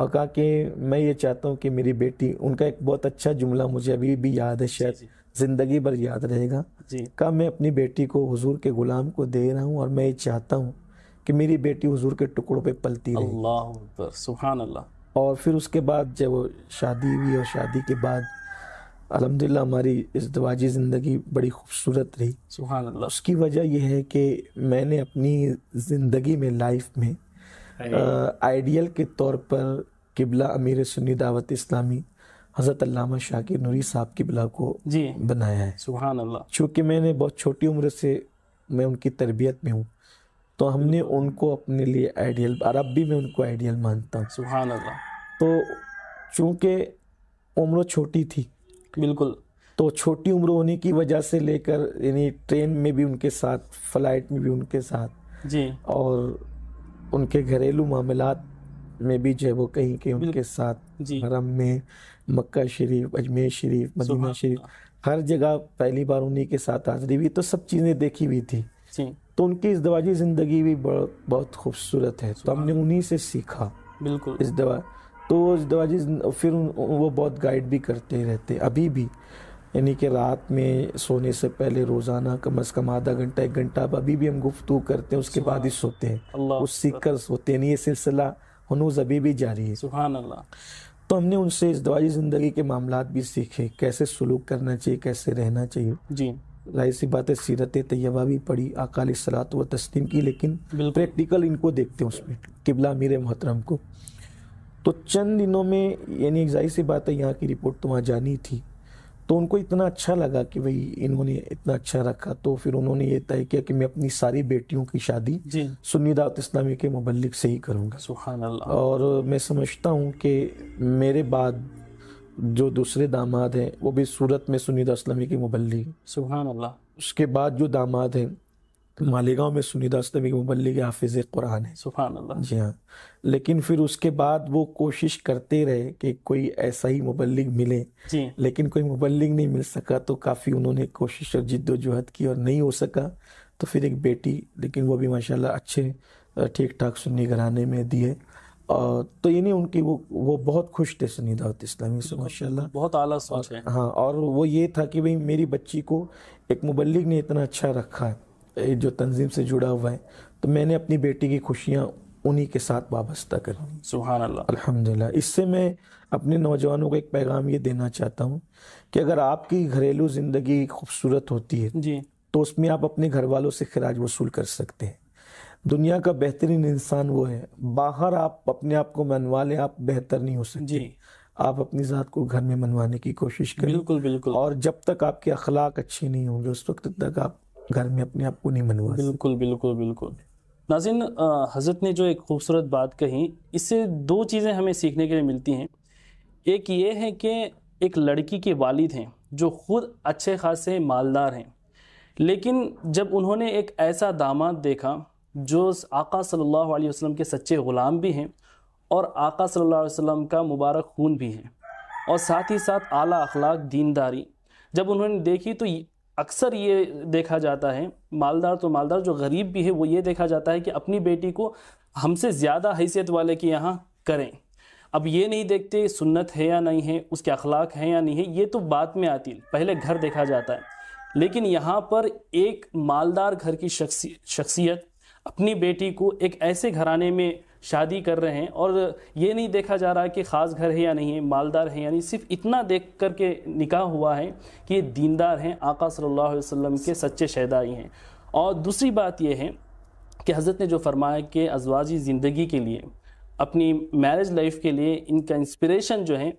और कहा कि मैं ये चाहता हूँ कि मेरी बेटी उनका एक बहुत अच्छा जुमला मुझे अभी भी याद है शायद ज़िंदगी भर याद रहेगा कहा मैं अपनी बेटी को हुजूर के ग़ुलाम को दे रहा हूँ और मैं ये चाहता हूँ कि मेरी बेटी हुजूर के टुकड़ों पे पलती रही अल्लाह अल्लाह और फिर उसके बाद जब वो शादी हुई और शादी के बाद अलहमदिल्ला हमारी दवाजी ज़िंदगी बड़ी खूबसूरत रही अल्लाह उसकी वजह यह है कि मैंने अपनी ज़िंदगी में लाइफ में आइडियल के तौर पर किबला अमीर सुन्नी दावत इस्लामी हज़रत अल्लामा शाकिर नूरी साहब किबला को जी बनाया है सुबहान अल्लाह चूँकि मैंने बहुत छोटी उम्र से मैं उनकी तरबियत में हूँ तो हमने उनको अपने लिए आइडियल और अब भी मैं उनको आइडियल मानता हूँ सुबहान अल्लाह तो चूँकि उम्र छोटी थी बिल्कुल तो छोटी उम्र होने की वजह से लेकर यानी ट्रेन में भी उनके साथ फ्लाइट में भी उनके साथ जी और उनके घरेलू मामला में भी जो है वो कहीं कहीं उनके साथ हरम में मक्का शरीफ अजमेर शरीफ मदीना शरीफ हर जगह पहली बार उन्हीं के साथ हाजरी हुई तो सब चीज़ें देखी हुई थी तो उनकी इस दवाजी ज़िंदगी भी बहुत खूबसूरत है तो हमने उन्हीं से सीखा बिल्कुल इस दवा तो इस दवाजी फिर वो बहुत गाइड भी करते रहते अभी भी यानी कि रात में सोने से पहले रोज़ाना कम अज़ कम आधा घंटा एक घंटा अब अभी भी हम गुफ्तु करते हैं उसके बाद ही सोते हैं उस सीख कर सोते हैं ये सिलसिला हनूज अभी भी जारी है सुबहान अल्लाह तो हमने उनसे इस दवाई ज़िंदगी के मामला भी सीखे कैसे सलूक करना चाहिए कैसे रहना चाहिए जी जाहिर सी बात है सीरत तैयबा भी पढ़ी अकाल सलात व तस्लीम की लेकिन प्रैक्टिकल इनको देखते हैं उसमें किबला मीर मोहतरम को तो चंद दिनों में यानी जाहिर सी बात है यहाँ की रिपोर्ट तो वहाँ जानी थी तो उनको इतना अच्छा लगा कि भाई इन्होंने इतना अच्छा रखा तो फिर उन्होंने ये तय किया कि मैं अपनी सारी बेटियों की शादी सुन्नी दावत इस्लामी के मुबलिक से ही करूँगा और मैं समझता हूँ कि मेरे बाद जो दूसरे दामाद हैं वो भी सूरत में सुनीदा असलमी की मुबल्ली सुबहान अल्लाह उसके बाद जो दामाद हैं मालेगांव में सुनीदा असलमी की मुबल्ली के हाफिज़ कुरान है सुबहान अल्लाह जी हाँ लेकिन फिर उसके बाद वो कोशिश करते रहे कि कोई ऐसा ही मुबलिक मिले लेकिन कोई मुबलिक नहीं मिल सका तो काफ़ी उन्होंने कोशिश और जिद्दोजहद की और नहीं हो सका तो फिर एक बेटी लेकिन वो भी माशाल्लाह अच्छे ठीक ठाक सुन्नी घराने में दिए तो यानी उनकी वो वो बहुत खुश थे दावत इस्लामी से माशा बहुत आला सोच है हाँ और वो ये था कि भाई मेरी बच्ची को एक मुबलिक ने इतना अच्छा रखा है जो तंजीम से जुड़ा हुआ है तो मैंने अपनी बेटी की खुशियाँ उन्हीं के साथ वाबस्ता कर सुबहान अल्लाह अल्हम्दुलिल्लाह इससे मैं अपने नौजवानों को एक पैगाम ये देना चाहता हूँ कि अगर आपकी घरेलू ज़िंदगी खूबसूरत होती है जी तो उसमें आप अपने घर वालों से खराज वसूल कर सकते हैं दुनिया का बेहतरीन इंसान वो है बाहर आप अपने आप को मनवा लें आप बेहतर नहीं हो सकते जी आप अपनी ज़ात को घर में मनवाने की कोशिश करें बिल्कुल बिल्कुल और जब तक आपके अखलाक अच्छे नहीं होंगे उस वक्त तक आप घर में अपने आप को नहीं मनवा बिल्कुल बिल्कुल बिल्कुल नाजिन हज़रत ने जो एक खूबसूरत बात कही इससे दो चीज़ें हमें सीखने के लिए मिलती हैं एक ये है कि एक लड़की के वालिद हैं जो खुद अच्छे खासे मालदार हैं लेकिन जब उन्होंने एक ऐसा दामाद देखा जो आका सल्लल्लाहु अलैहि वसल्लम के सच्चे ग़ुलाम भी हैं और आका सल्लल्लाहु अलैहि वसल्लम का मुबारक खून भी हैं और साथ ही साथ आला अखलाक दीनदारी जब उन्होंने देखी तो अक्सर ये देखा जाता है मालदार तो मालदार जो गरीब भी है वो ये देखा जाता है कि अपनी बेटी को हमसे ज़्यादा हैसियत वाले के यहाँ करें अब ये नहीं देखते सुन्नत है या नहीं है उसके अखलाक हैं या नहीं है ये तो बाद में आती है पहले घर देखा जाता है लेकिन यहाँ पर एक मालदार घर की शख्सियत अपनी बेटी को एक ऐसे घराने में शादी कर रहे हैं और ये नहीं देखा जा रहा है कि ख़ास घर है या नहीं है मालदार है यानी सिर्फ इतना देख कर के निकाह हुआ है कि ये दीनदार हैं आका सल्लल्लाहु अलैहि वसल्लम के सच्चे शहदाई हैं और दूसरी बात यह है कि हज़रत ने जो फरमाया कि अजवाजी ज़िंदगी के लिए अपनी मैरिज लाइफ के लिए इनका इंस्पिरेशन जो है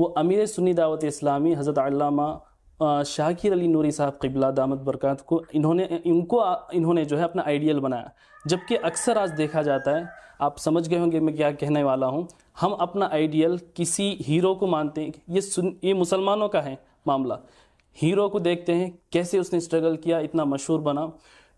वो अमीर सुन्नी दावत इस्लामी हज़रत अल्लामा शाकिर अली नूरी साहब किबला दामद बरक़ात को इन्होंने इनको इन्होंने जो है अपना आइडियल बनाया जबकि अक्सर आज देखा जाता है आप समझ गए होंगे मैं क्या कहने वाला हूँ हम अपना आइडियल किसी हीरो को मानते हैं ये सुन ये मुसलमानों का है मामला हीरो को देखते हैं कैसे उसने स्ट्रगल किया इतना मशहूर बना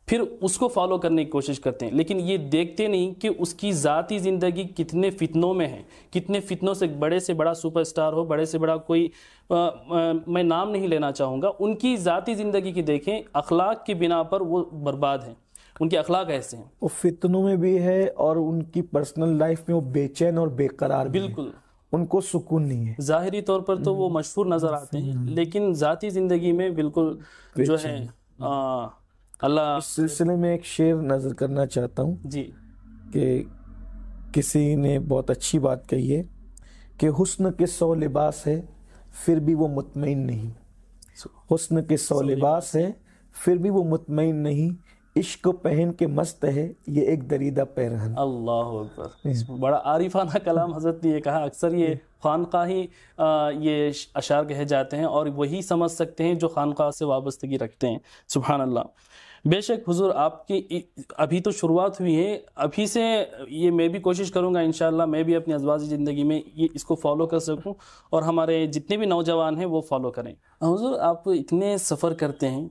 फिर उसको फॉलो करने की कोशिश करते हैं लेकिन ये देखते नहीं कि उसकी ज़ाती ज़िंदगी कितने फितनों में है कितने फितनों से बड़े से बड़ा सुपरस्टार हो बड़े से बड़ा कोई आ, आ, मैं नाम नहीं लेना चाहूँगा उनकी ज़ाती ज़िंदगी की देखें अखलाक के बिना पर वो बर्बाद हैं उनके अखलाक ऐसे हैं वो फितनों में भी है और उनकी पर्सनल लाइफ में वो बेचैन और बेकरार बिल्कुल उनको सुकून नहीं है ज़ाहरी तौर पर तो वो हम्म। मशहूर नज़र आते हैं हम्म। लेकिन ज़ाती ज़िंदगी में बिल्कुल जो है अल्लाह इस सिलसिले में एक शेर नज़र करना चाहता हूँ जी कि किसी ने बहुत अच्छी बात कही है कि हुस्न के सौ लिबास है फिर भी वो मुतमिन नहीं हुस्न के सौ लिबास है फिर भी वो मुतमिन नहीं इश्क पहन के मस्त है ये एक दरीदा पैरहन अल्लाह बड़ा आरिफाना कलाम हजरत ने ये कहा अक्सर ये खानका ही ये अशार कहे जाते हैं और वही समझ सकते हैं जो खानका से वाबस्तगी रखते हैं सुबहान अल्लाह बेशक हुजूर आपकी अभी तो शुरुआत हुई है अभी से ये मैं भी कोशिश करूंगा इन मैं भी अपनी अजवाजी ज़िंदगी में ये इसको फॉलो कर सकूँ और हमारे जितने भी नौजवान हैं वो फॉलो करें हुजूर आप इतने सफ़र करते हैं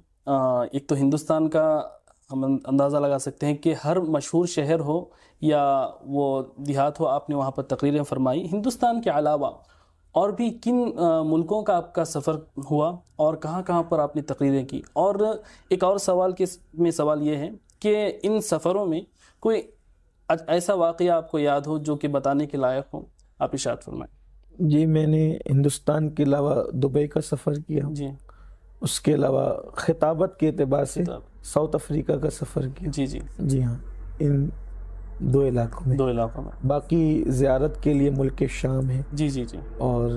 एक तो हिंदुस्तान का हम अं-, अंदाज़ा लगा सकते हैं कि हर मशहूर शहर हो या वो देहात हो आपने वहाँ पर तकरीरें फरमाई हिंदुस्तान के अलावा और भी किन मुल्कों का आपका सफ़र हुआ और कहाँ कहाँ पर आपने तकरीरें की और एक और सवाल के में सवाल ये है कि इन सफ़रों में कोई ऐसा वाक़ आपको याद हो जो कि बताने के लायक हो आप इशात फरमाएँ जी मैंने हिंदुस्तान के अलावा दुबई का सफ़र किया जी उसके अलावा खिताबत के अतबार से साउथ अफ्रीका का सफ़र किया जी जी जी हाँ इन दो इलाकों में दो इलाकों में बाकी ज़्यारत के लिए मुल्क शाम है जी जी जी और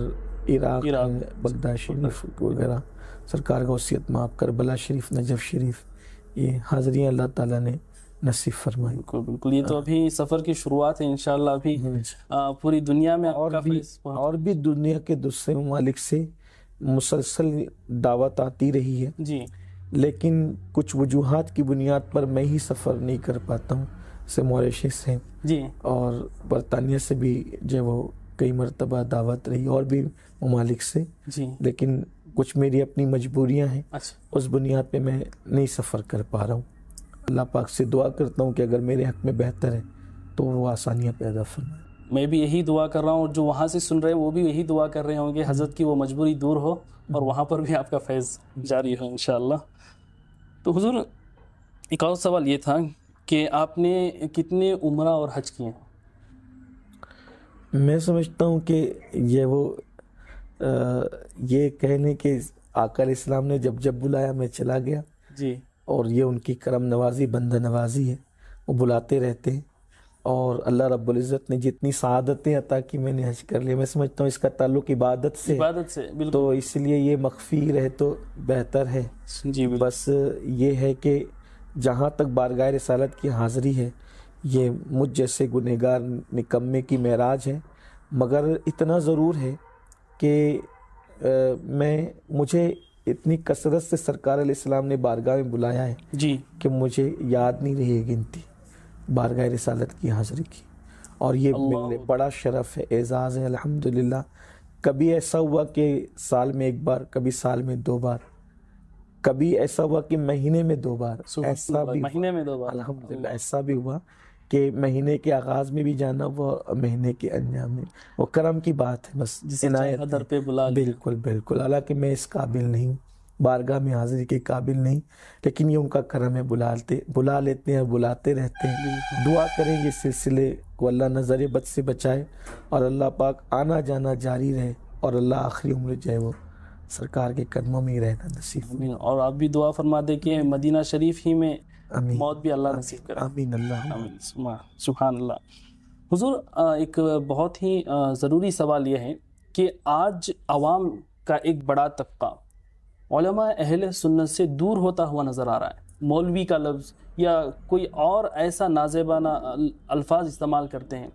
इराक इराक बगदाद शरीफ वगैरह सरकार का वसीत कर बला शरीफ नजफ शरीफ ये हाजिरियाँ अल्लाह ताला ने नसीब फरमाई बिल्कुल बिल्कुल ये तो अभी सफ़र की शुरुआत है इनशाला अभी हम्म। पूरी दुनिया में और भी और भी दुनिया के दूसरे ममालिक से मुसलसल दावत आती रही है जी लेकिन कुछ वजूहत की बुनियाद पर मैं ही सफ़र नहीं कर पाता हूँ से मॉरिशस से जी और बरतानिया से भी जो वो कई मरतबा दावत रही और भी ममालिक से जी लेकिन कुछ मेरी अपनी मजबूरियाँ हैं अच्छा। उस बुनियाद पे मैं नहीं सफ़र कर पा रहा हूँ अल्लाह पाक से दुआ करता हूँ कि अगर मेरे हक में बेहतर है तो वो आसानियाँ पैदा फरमाए मैं भी यही दुआ कर रहा हूँ और जो वहाँ से सुन रहे हैं वो भी यही दुआ कर रहे होंगे हजरत की वो मजबूरी दूर हो और वहाँ पर भी आपका फैज़ जारी हो इन तो हुजूर एक और सवाल ये था कि आपने कितने उम्र और हज किए मैं समझता हूँ कि ये वो आ, ये कहने के आकर इस्लाम ने जब जब बुलाया मैं चला गया जी और ये उनकी करम नवाजी बंद नवाजी है वो बुलाते रहते हैं और अल्लाह रब्बुल इज़्ज़त ने जितनी सदतें अता की मैंने हज कर लिया मैं समझता हूँ इसका ताल्लुक इबादत से इबादत से तो इसलिए ये मख्फी रहे तो बेहतर है जी बस ये है कि जहाँ तक बारगाह रसालत की हाज़री है ये मुझ जैसे गुनहगार निकम्मे की महराज है मगर इतना ज़रूर है कि मैं मुझे इतनी कसरत से सरकार ने बारगाह में बुलाया है जी कि मुझे याद नहीं रही है गिनती बारगह रसालत की हाज़िरी की और ये मेरे बड़ा शरफ़ है एज़ाज़ है अल्हम्दुलिल्लाह कभी ऐसा हुआ कि साल में एक बार कभी साल में दो बार कभी ऐसा हुआ कि महीने में दो बार ऐसा भी महीने में दो बार अल्हम्दुलिल्लाह ऐसा भी हुआ कि महीने के आगाज़ में भी जाना वो महीने के अंजाम में वो करम की बात है बस जिस इनायत पे बुला बिल्कुल बिल्कुल हालांकि मैं इस काबिल नहीं हूँ बारगाह में हाजिरी के काबिल नहीं लेकिन ये उनका करम है बुलाते बुला लेते हैं बुलाते रहते हैं दुआ करें ये सिलसिले को अल्लाह नज़र बद से बचाए और अल्लाह पाक आना जाना जारी रहे और अल्लाह आखिरी उम्र जो है वो सरकार के कदमों में ही रहना नसीब और आप भी दुआ फरमा दे के मदीना शरीफ ही में मौत भी अल्लाह नसीब करे अमीन अल्लाह सुबहान अल्लाह हुजूर एक बहुत ही ज़रूरी सवाल यह है कि आज आवाम का एक बड़ा तबका अहल सुन्नत से दूर होता हुआ नज़र आ रहा है मौलवी का लफ्ज़ या कोई और ऐसा नाजेबाना अल्फाज इस्तेमाल करते हैं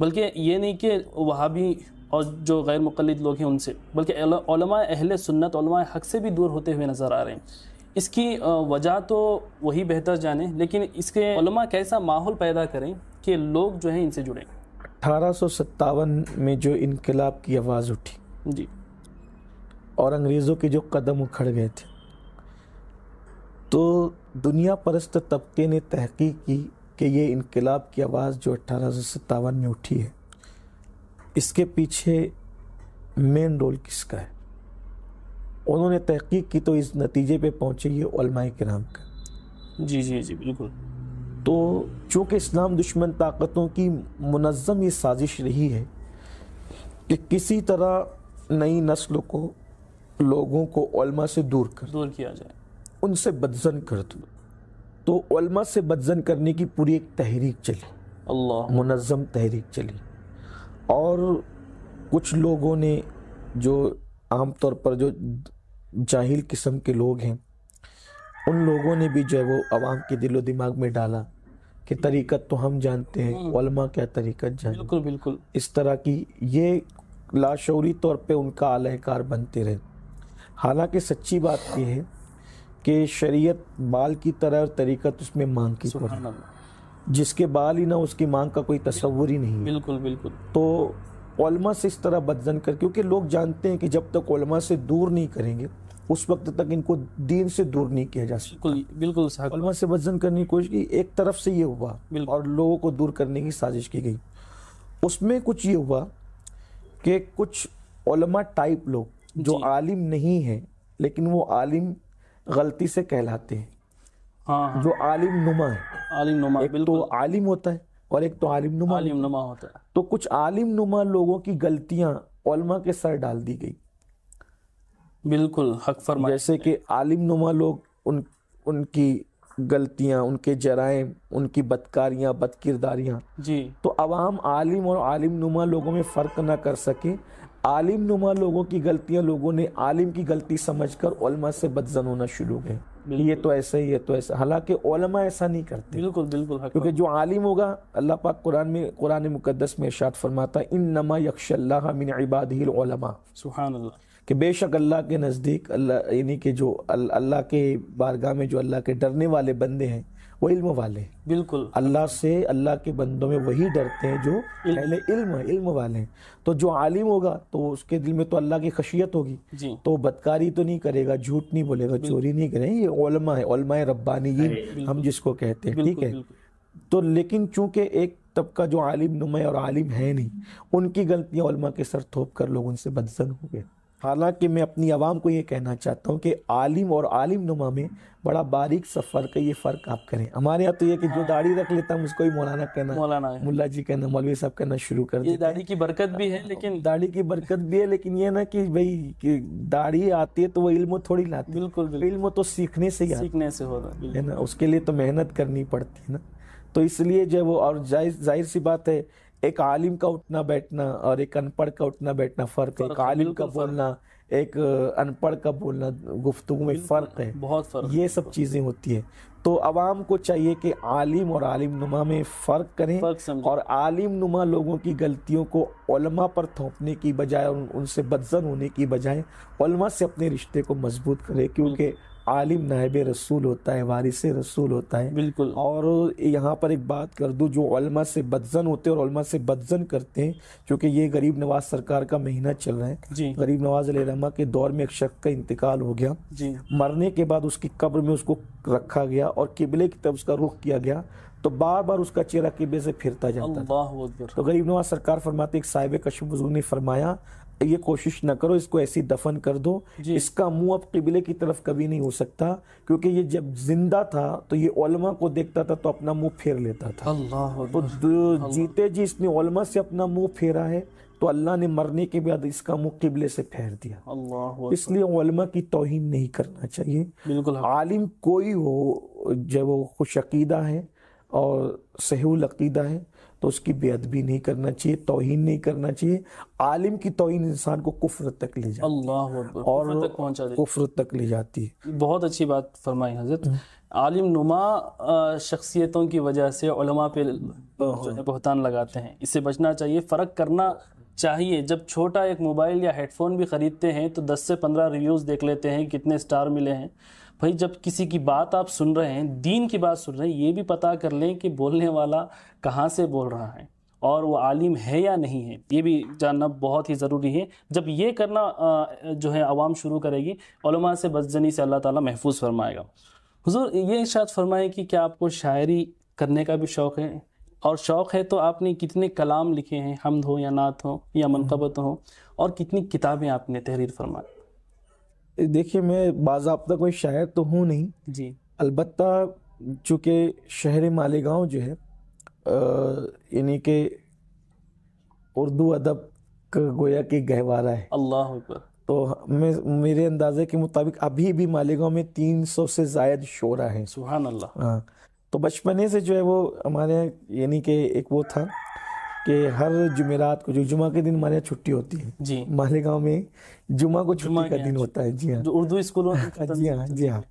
बल्कि ये नहीं कि वहाबी और जो गैर मुखलद लोग हैं उनसे बल्कि अहल सुन्नत हक से भी दूर होते हुए नज़र आ रहे हैं इसकी वजह तो वही बेहतर जाने लेकिन इसके कैसा माहौल पैदा करें कि लोग जो हैं इनसे जुड़ें अठारह सौ सत्तावन में जो इनकलाब की आवाज़ उठी जी और अंग्रेज़ों के जो कदम उखड़ गए थे तो दुनिया परस्त तबके ने तहकीक की कि ये इनकलाब की आवाज़ जो अट्ठारह में उठी है इसके पीछे मेन रोल किसका है उन्होंने तहकीक की तो इस नतीजे पे पहुँचे ये उलमाए कराम का जी जी जी बिल्कुल तो चूँकि इस्लाम दुश्मन ताकतों की मनज़म ये साजिश रही है कि किसी तरह नई नस्ल को लोगों को ओलमा से दूर कर दूर किया जाए उनसे बदजन कर दो तो ओलमा से बदजन करने की पूरी एक तहरीक चली अल्लाह मुनज़म तहरीक चली और कुछ लोगों ने जो आम तौर पर जो जाहिल किस्म के लोग हैं उन लोगों ने भी जो है वो आवाम के दिलो दिमाग में डाला कि तरीक़त तो हम जानते हैं वलमा हम्म। क्या तरीक़त जानते बिल्कुल बिल्कुल इस तरह की ये लाशौरी तौर पे उनका आलहकार बनते रहे हालांकि सच्ची बात यह है कि शरीयत बाल की तरह और तरीक़त उसमें मांग की पड़ा जिसके बाल ही ना उसकी मांग का कोई तस्वुर ही नहीं बिल्कुल बिल्कुल तो से इस तरह बदजन कर क्योंकि लोग जानते हैं कि जब तक ओलमा से दूर नहीं करेंगे उस वक्त तक इनको दीन से दूर नहीं किया जा सकता बिल्कुल बिल्कुल ओलमा से बदजन करने की कोशिश की एक तरफ से ये हुआ और लोगों को दूर करने की साजिश की गई उसमें कुछ ये हुआ कि कुछ ओलमा टाइप लोग जो आलिम नहीं है लेकिन वो आलिम गलती से कहलाते हैं हाँ, हाँ। जो आलिम नुमा है आलिम नुमा एक तो आलिम होता है और एक तो आलिम नुमा आलिम नुमा होता है तो कुछ आलिम नुमा लोगों की गलतियां ओलमा के सर डाल दी गई बिल्कुल हक फरमा जैसे कि आलिम नुमा लोग उन उनकी गलतियां उनके जराइम उनकी बदकारियां बदकिरदारियां जी तो आवाम आलिम और आलिम नुमा लोगों में फ़र्क ना कर सके आलिम नुमा लोगों की गलतियां लोगों ने आलिम की गलती समझ उलमा से बदजन होना शुरू है ये तो ऐसा ही ये तो ऐसा हालांकि ऐसा नहीं करते बिल्कुल बिल्कुल क्योंकि जो आलिम होगा अल्लाह पाक कुरान में कुरान मुकदस में इर्शाद फरमाता इन नमा यक्शल्ला मिन इबादहीलमा कि बेशक अल्लाह के नज़दीक अल्लाह यानी कि जो अल्लाह के बारगाह में जो अल्लाह के डरने वाले बंदे हैं वो इल्म वाले बिल्कुल अल्लाह से अल्लाह के बंदों में वही डरते हैं जो पहले इल्म इल्म वाले हैं तो जो आलिम होगा तो उसके दिल में तो अल्लाह की खशियत होगी तो बदकारी तो नहीं करेगा झूठ नहीं बोलेगा चोरी नहीं करेगा ये ओलमा है ओलमा रब्बानी हम जिसको कहते हैं ठीक है तो लेकिन चूंकि एक तबका जो आलिम नुमा और आलिम है नहीं उनकी गलतियाँ के सर थोप कर लोग उनसे बदसन हो गए हालांकि मैं अपनी आवाम को ये कहना चाहता हूँ कि आलिम और आलिम नुमा में बड़ा बारीक सा फ़र्क है ये फ़र्क आप करें हमारे यहाँ तो ये कि जो हाँ। दाढ़ी रख लेता हूँ उसको ही मौलाना कहना मौलाना मुल्ला जी कहना मौलवी साहब कहना शुरू कर ये दाढ़ी की बरकत भी है लेकिन दाढ़ी की बरकत भी है लेकिन ये ना कि भाई कि दाढ़ी आती है तो वो इल्म थोड़ी लाती बिल्कुल इल्म तो सीखने से ही सीखने से होता है ना उसके लिए तो मेहनत करनी पड़ती है ना तो इसलिए जो वो और जाहिर सी बात है एक आलिम का उठना बैठना और एक अनपढ़ का उठना बैठना फर्क है एक आलिम का बोलना एक अनपढ़ का बोलना गुफ्तु में फ़र्क है बहुत फर्क ये सब चीज़ें होती है तो आवाम को चाहिए कि आलिम और आलिम नुमा में फ़र्क करें फर्क और आलिम नुमा लोगों की गलतियों को ओलमा पर थोपने की बजाय उन, उनसे बदजन होने की बजाय से अपने रिश्ते को मजबूत करें क्योंकि आलिम नायब रसूल होता है वारिस रसूल होता है बिल्कुल और यहाँ पर एक बात कर दूँ जो अलमा से बदजन होते हैं और से बदजन करते हैं क्योंकि ये गरीब नवाज सरकार का महीना चल रहा है गरीब नवाज अलमा के दौर में एक शख्स का इंतकाल हो गया मरने के बाद उसकी कब्र में उसको रखा गया और किबले की तरफ उसका रुख किया गया तो बार बार उसका चेहरा किबले से फिरता जाता तो गरीब नवाज सरकार फरमाते एक साहिब कशम ने फरमाया ये कोशिश ना करो इसको ऐसी दफन कर दो इसका मुंह अब किबले की तरफ कभी नहीं हो सकता क्योंकि ये जब जिंदा था तो ये ओलमा को देखता था तो अपना मुंह फेर लेता था तो अल्लाह तो जीते जी इसने ओलमा से अपना मुंह फेरा है तो अल्लाह ने मरने के बाद इसका मुंह किबले से फेर दिया इसलिए ओलमा की तोहिन नहीं करना चाहिए बिल्कुल हाँ। आलिम कोई हो जब वो खुशीदा है और सहूल अकीदा है तो उसकी बेअदबी नहीं करना चाहिए तोहिन नहीं करना चाहिए आलिम की तोहिन इंसान को कुफर तक ले जाती अल्लाह और तक पहुंचा कुफर तक ले जाती है बहुत अच्छी बात फरमाई हजरत हम्म। आलिम नुमा शख्सियतों की वजह से उलमा पे बहुतान लगाते हैं इससे बचना चाहिए फ़र्क करना चाहिए जब छोटा एक मोबाइल या हेडफोन भी ख़रीदते हैं तो 10 से 15 रिव्यूज़ देख लेते हैं कितने स्टार मिले हैं भाई जब किसी की बात आप सुन रहे हैं दीन की बात सुन रहे हैं ये भी पता कर लें कि बोलने वाला कहाँ से बोल रहा है और वो आलिम है या नहीं है ये भी जानना बहुत ही ज़रूरी है जब ये करना जो है आवाम शुरू करेगी उलमा से बदजनी से अल्लाह ताला महफूज फरमाएगा हुजूर ये इशात फरमाए कि क्या आपको शायरी करने का भी शौक़ है और शौक़ है तो आपने कितने कलाम लिखे हैं हमद हो या नात हो या मनकबत हो और कितनी किताबें आपने तहरीर फरमाई देखिए मैं बाबा कोई शायर तो हूँ नहीं जी अलबत् चूँकि शहर मालेगांव जो है यानी कि उर्दू अदब का गोया के गहवारा है अल्लाह तो मैं मेरे अंदाजे के मुताबिक अभी भी मालेगांव में तीन सौ से जायद शोरा है सुबहान अल्लाह हाँ तो बचपने से जो है वो हमारे यानी कि एक वो था कि हर जुमेरात को जो जुमा के दिन हमारे यहाँ छुट्टी होती है जी मालेगांव में जुमा को छुट्टी का दिन होता है जी हाँ जो उर्दू स्कूलों हाँ, जी हाँ जी हाँ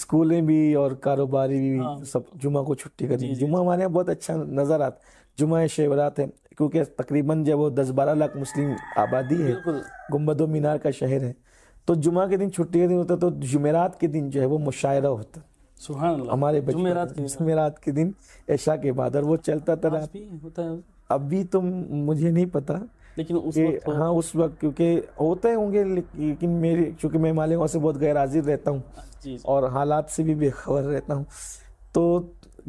स्कूलें भी और कारोबारी भी हाँ। सब जुमा को छुट्टी का दिन जुमा हमारे यहाँ बहुत अच्छा नज़र आता है जुमा शेवरात है क्योंकि तकरीबन जब वो दस बारह लाख मुस्लिम आबादी है गुम्बद मीनार का शहर है तो जुमा के दिन छुट्टी का दिन होता तो जुमेरात के दिन जो है वो मुशायरा होता हमारे जुमेरात के दिन ऐशा के बाद और वो चलता था होता है अभी तो मुझे नहीं पता लेकिन उस वक्त तो- हाँ उस वक्त क्योंकि होते होंगे लेकिन मेरे चूंकि मैं मालेगांव से बहुत गैर हाजिर रहता हूँ और हालात से भी बेखबर रहता हूँ तो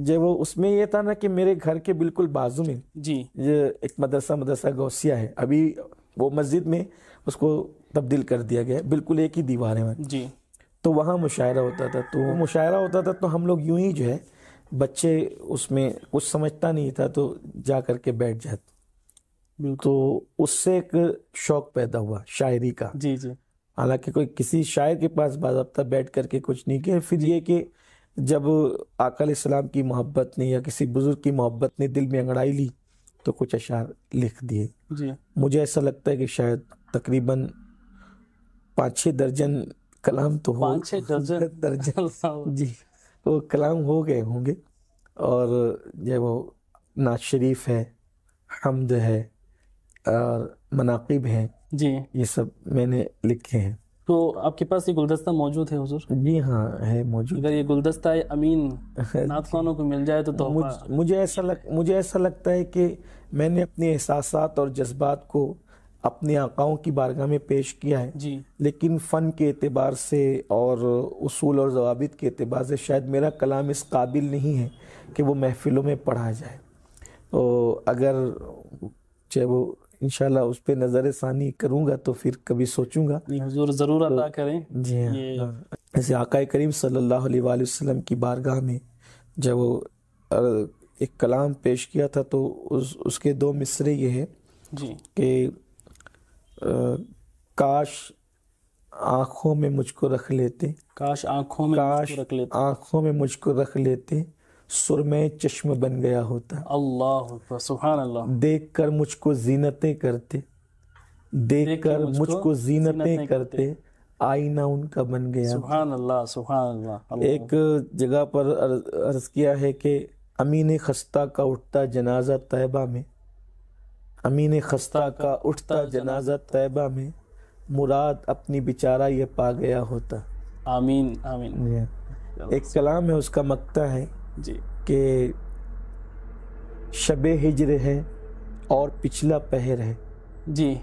जब वो उसमें ये था ना कि मेरे घर के बिल्कुल बाजू में जी ये एक मदरसा मदरसा गौसिया है अभी वो मस्जिद में उसको तब्दील कर दिया गया बिल्कुल एक ही दीवार है जी तो वहाँ मुशायरा होता था तो वो मुशायरा होता था तो हम लोग यूं ही जो है बच्चे उसमें कुछ समझता नहीं था तो जा करके बैठ जाते तो उससे एक शौक पैदा हुआ शायरी का जी जी हालांकि कोई किसी शायर के पास बाबा बैठ करके कुछ नहीं किया फिर ये कि जब आकल इस्लाम की मोहब्बत ने या किसी बुजुर्ग की मोहब्बत ने दिल में अंगड़ाई ली तो कुछ अशार लिख दिए मुझे ऐसा लगता है कि शायद तकरीबन पाँच छः दर्जन कलाम तो हो पाँच छः दर्जन दर्जन जी वो तो कलाम हो गए होंगे और जो वो नाज शरीफ है हमद है और मनाकब हैं जी ये सब मैंने लिखे हैं तो आपके पास ये गुलदस्ता मौजूद है हुजूर जी हाँ है मौजूद अगर ये गुलदस्ता अमीन नात खानों को मिल जाए तो, तो मुझ, मुझे ऐसा लग मुझे ऐसा लगता है कि मैंने अपने एहसास और जज्बात को अपने आकाओं की बारगाह में पेश किया है जी लेकिन फ़न के अतबार से और उसूल और जवाबित के अतबार से शायद मेरा कलाम इस काबिल नहीं है कि वो महफ़िलों में पढ़ा जाए तो अगर चाहे वो इन उस पर नज़र षानी करूँगा तो फिर कभी सोचूंगा ज़रूर तो अदा करें जी हाँ, हाँ। जैसे आका करीम सल्ला वसम की बारगाह में जब वो एक कलाम पेश किया था तो उस उसके दो मिसरे ये है कि काश आँखों में मुझको रख लेते काश आँखों में काश रख लेते आँखों में मुझको रख लेते सुरमय चश्म बन गया होता अल्लाह सुबहान अल्लाह देख कर मुझको जीनतें करते देख कर मुझको जीनतें करते आईना उनका बन गया सुबहान अल्लाह सुबहान अल्लाह एक जगह पर अर्ज किया है कि अमीन खस्ता का उठता जनाजा तैयबा में अमीन खस्ता का उठता जनाजा तैबा में मुराद अपनी बेचारा ये पा गया होता आमीन आमीन एक कलाम है उसका मकता है जी कि शब हिजर है और पिछला पहर है जी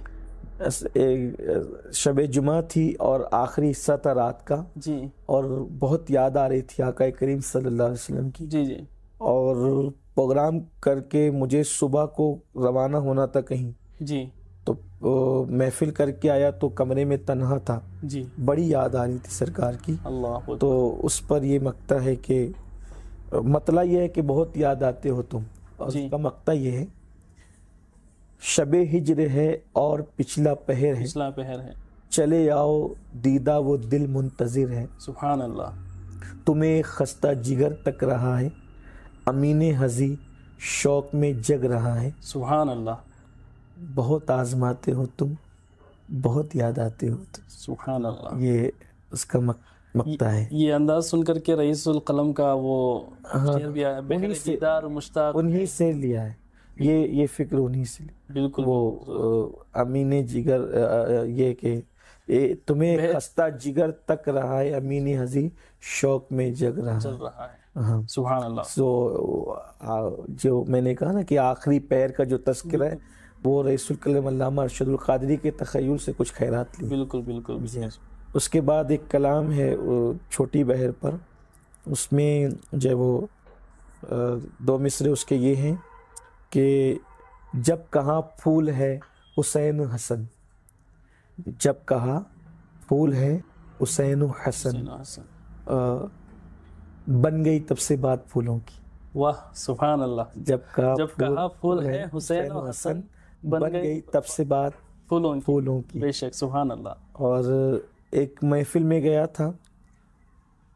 शब जुमा थी और आखिरी सतह रात का जी और बहुत याद आ रही थी आका करीम सल्लल्लाहु अलैहि वसल्लम की जी जी और प्रोग्राम करके मुझे सुबह को रवाना होना था कहीं जी तो महफिल करके आया तो कमरे में तनहा था जी बड़ी याद आ रही थी सरकार की अल्लाह तो उस पर ये मकता है कि मतला ये है कि बहुत याद आते हो तुम और उसका मकता ये है शब हिजर है और पिछला पहर है पिछला पहर है चले आओ दीदा वो दिल मुंतजिर है सुबहान अल्लाह तुम्हें खस्ता जिगर तक रहा है अमीन हजी शौक में जग रहा है सुबहान अल्लाह बहुत आजमाते हो तुम बहुत याद आते हो तुम सुबहान अल्लाह ये उसका मक, मकता है ये अंदाज सुन करके रईसुल कलम का वो हाँ, भी मुश्ताक उन्हीं से लिया है ये ये फिक्र उन्हीं से बिल्कुल वो अमीन जिगर ये के तुम्हें खस्ता जिगर तक रहा है अमीन हजी शौक में जग रहा, रहा है हाँ। सुबह सो जो मैंने कहा ना कि आखिरी पैर का जो तस्कर है वो रईसम अरशदुल कादरी के तखयल से कुछ खैरात ली बिल्कुल बिल्कुल उसके बाद एक कलाम है छोटी बहर पर उसमें जो वो दो मिसरे उसके ये हैं कि जब कहाँ फूल है हुसैन हसन जब कहाँ फूल है हुसैन हसन बन गई तब से बात फूलों की वाह सुबहान अल्लाह जब कहा जब फूल, कहा फूल है हुसैन और हसन बन, बन गई तब से बात फूलों की फूलों की बेशक सुबहान अल्लाह और एक महफिल में गया था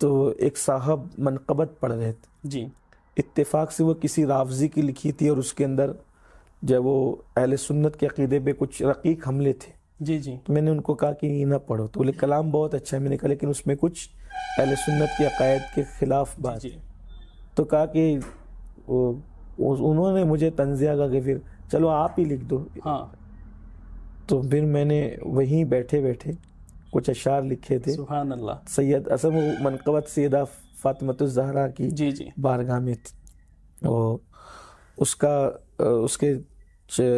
तो एक साहब मनकबत पढ़ रहे थे जी इत्तेफाक से वो किसी रावजी की लिखी थी और उसके अंदर जब वो अहल सुन्नत के अकीदे पे कुछ रकीक हमले थे जी जी तो मैंने उनको कहा कि ये ना पढ़ो तो बोले कलाम बहुत अच्छा है मैंने कहा लेकिन उसमें कुछ अहल सुन्नत के अकायद के ख़िलाफ़ बात तो कहा कि उन्होंने मुझे तंजिया का कि फिर चलो आप ही लिख दो हाँ तो फिर मैंने वहीं बैठे बैठे कुछ अशार लिखे थे सैयद असम मनकवत सैदा जहरा की जी जी बारगाह में और उसका उसके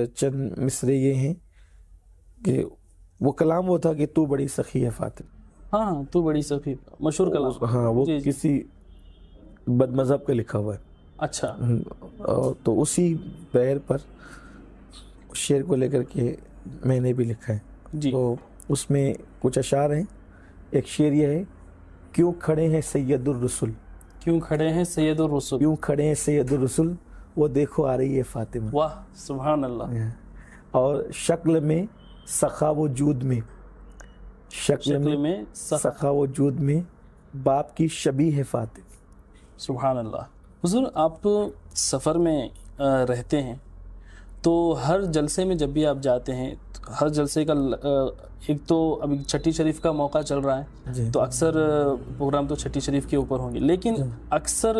चंद मिसरे ये हैं कि वो कलाम वो था कि तू बड़ी सखी है फातिमा हाँ हाँ तू बड़ी सफी मशहूर कलाम हाँ वो जी, किसी बदमजहब का लिखा हुआ है अच्छा हम्म, तो उसी पैर पर शेर को लेकर के मैंने भी लिखा है जी तो उसमें कुछ अशार हैं एक शेर यह है क्यों खड़े हैं सैदुर क्यों खड़े हैं सैदुर क्यों खड़े हैं सैदुर रसुल वो देखो आ रही है फातिमा वाह सुबह अल्लाह और शक्ल में सखा वजूद में शक्ल, शक्ल में, में सखा वजूद में बाप की शबी है फातिम सुबह अल्लाह हुजूर आप सफ़र में रहते हैं तो हर जलसे में जब भी आप जाते हैं तो हर जलसे का एक तो अभी छठी शरीफ का मौका चल रहा है तो अक्सर प्रोग्राम तो छठी शरीफ के ऊपर होंगे लेकिन अक्सर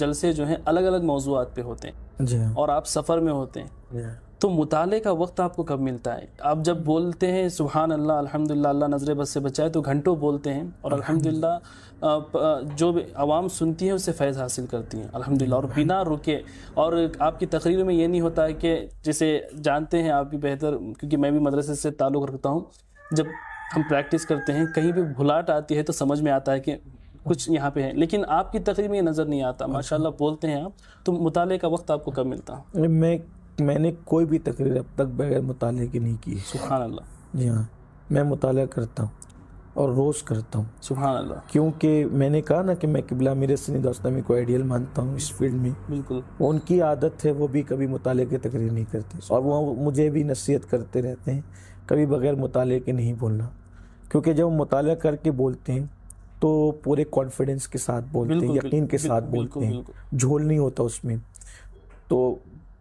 जलसे जो हैं अलग अलग मौजूद पे होते हैं और आप सफ़र में होते हैं तो मुताले का वक्त आपको कब मिलता है आप जब बोलते हैं सुबहान अल्लाह अल्हम्दुलिल्लाह अल्लाह नज़र बस से बचाए तो घंटों बोलते हैं और हम्म। अल्हम्दुलिल्लाह जो आवाम सुनती है उससे फैज़ हासिल करती हैं अल्हम्दुलिल्लाह और बिना रुके और आपकी तकरीर में ये नहीं होता है कि जिसे जानते हैं आप भी बेहतर क्योंकि मैं भी मदरसे से ताल्लुक़ रखता हूँ जब हम प्रैक्टिस करते हैं कहीं भी भुलाट आती है तो समझ में आता है कि कुछ यहाँ पे है लेकिन आपकी तकरीर में ये नज़र नहीं आता माशाल्लाह बोलते हैं आप तो मुताले का वक्त आपको कब मिलता मैं मैंने कोई भी तकरीर अब तक बगैर मुताले की नहीं की सुबहान अल्लाह जी हाँ मैं मुताल करता हूँ और रोज़ करता हूँ सुबहान अल्लाह क्योंकि मैंने कहा ना कि मैं किबला मेरे सनी दोस्तानी को आइडियल मानता हूँ इस फील्ड में बिल्कुल उनकी आदत है वो भी कभी मुताले की तकरीर नहीं करते और वो मुझे भी नसीहत करते रहते हैं कभी बगैर मुताले के नहीं बोलना क्योंकि जब मुताल करके बोलते हैं तो पूरे कॉन्फिडेंस के साथ बोलते हैं यकीन के साथ बोलते हैं झोल नहीं होता उसमें तो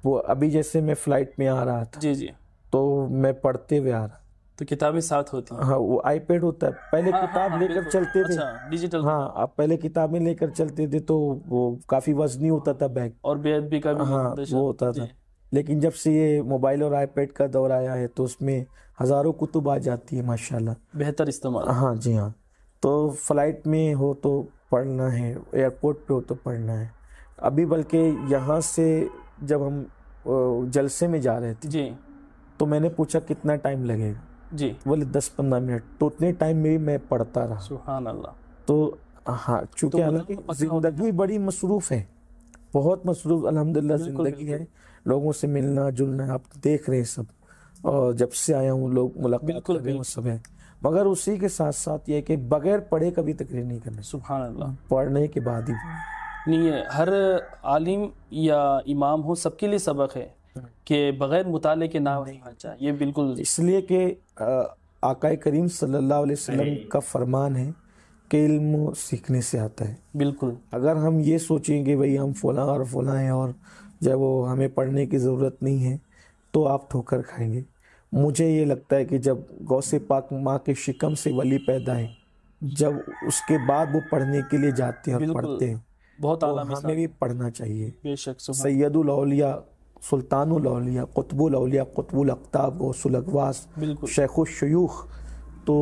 वो अभी जैसे मैं फ्लाइट में आ रहा था जी जी तो मैं पढ़ते हुए आ रहा तो किताबें साथ होती हैं हाँ वो आईपैड होता है पहले हाँ, हाँ किताब हाँ, लेकर चलते थे अच्छा, डिजिटल हाँ अब पहले किताबें लेकर चलते थे तो वो काफी वजनी होता था बैग और बेहद भी का भी हाँ वो होता था लेकिन जब से ये मोबाइल और आईपैड का दौर आया है तो उसमें हज़ारों कुतुब आ जाती है माशाल्लाह बेहतर इस्तेमाल हाँ जी हाँ तो फ्लाइट में हो तो पढ़ना है एयरपोर्ट पे हो तो पढ़ना है अभी बल्कि यहाँ से जब हम जलसे में जा रहे थे जी तो मैंने पूछा कितना टाइम लगेगा जी बोले दस पंद्रह मिनट तो उतने टाइम में भी मैं पढ़ता रहा सुहान अल्लाह तो हाँ चूंकि तो मतलब हालांकि जिंदगी बड़ी मसरूफ़ है बहुत मसरूफ़ अलहमदिल्ला ज़िंदगी है लोगों से मिलना जुलना आप देख रहे हैं सब और जब से आया हूँ लोग मुलाकात सब है मगर उसी के साथ साथ ये कि बगैर पढ़े कभी तकरीर नहीं करना सुबह पढ़ने के बाद ही नहीं है हर आलिम या इमाम हो सबके लिए सबक है हम्म। कि बग़ैर मुताले के ना होना चाहिए ये बिल्कुल इसलिए कि आकाए करीम सल्लल्लाहु अलैहि वसल्लम का फरमान है कि इल्म सीखने से आता है बिल्कुल अगर हम ये सोचें कि भाई हम फलां और फलां हैं और जब वो हमें पढ़ने की ज़रूरत नहीं है तो आप ठोकर खाएंगे मुझे ये लगता है कि जब गौ से पाक माँ के शिकम से वली पैदा है जब उसके बाद वो पढ़ने के लिए जाते हैं और पढ़ते हैं बहुत आला तो हमें भी पढ़ना चाहिए बेशक सैदुल औलिया सुल्तानुल औलिया कुतबुल औलिया कुतबुल अख्ताब गौसुल अकवास शयूख तो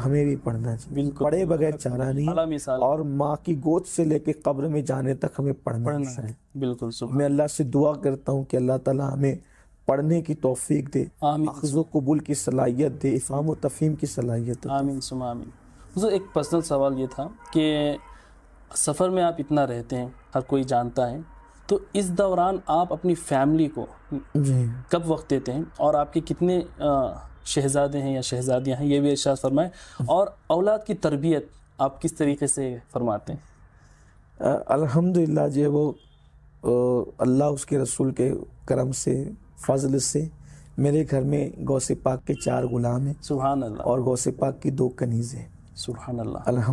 हमें भी पढ़ना चाहिए पढ़े बगैर चारा नहीं और माँ की गोद से लेके कब्र में जाने तक हमें पढ़ना, पढ़ना है बिल्कुल मैं अल्लाह से दुआ करता हूँ कि अल्लाह ताला हमें पढ़ने की तौफीक दे अखज़ कबूल की सलाहियत दे इफ़ाम तफ़ीम की सलाहियत आमीन सुमा आमीन एक पर्सनल सवाल ये था कि सफ़र में आप इतना रहते हैं हर कोई जानता है तो इस दौरान आप अपनी फैमिली को कब वक्त देते हैं और आपके कितने शहजादे हैं या शहजादियाँ हैं ये भी अर्शा फरमाएं और औलाद की तरबियत आप किस तरीके से फरमाते हैं अल्हम्दुलिल्लाह जो वो अल्लाह उसके रसूल के करम से फजल से मेरे घर में गौसे पाक के चार गुलाम हैं सुबह और गौसे पाक की दो कनीज़ें सुबहानल्लाह अल्लाह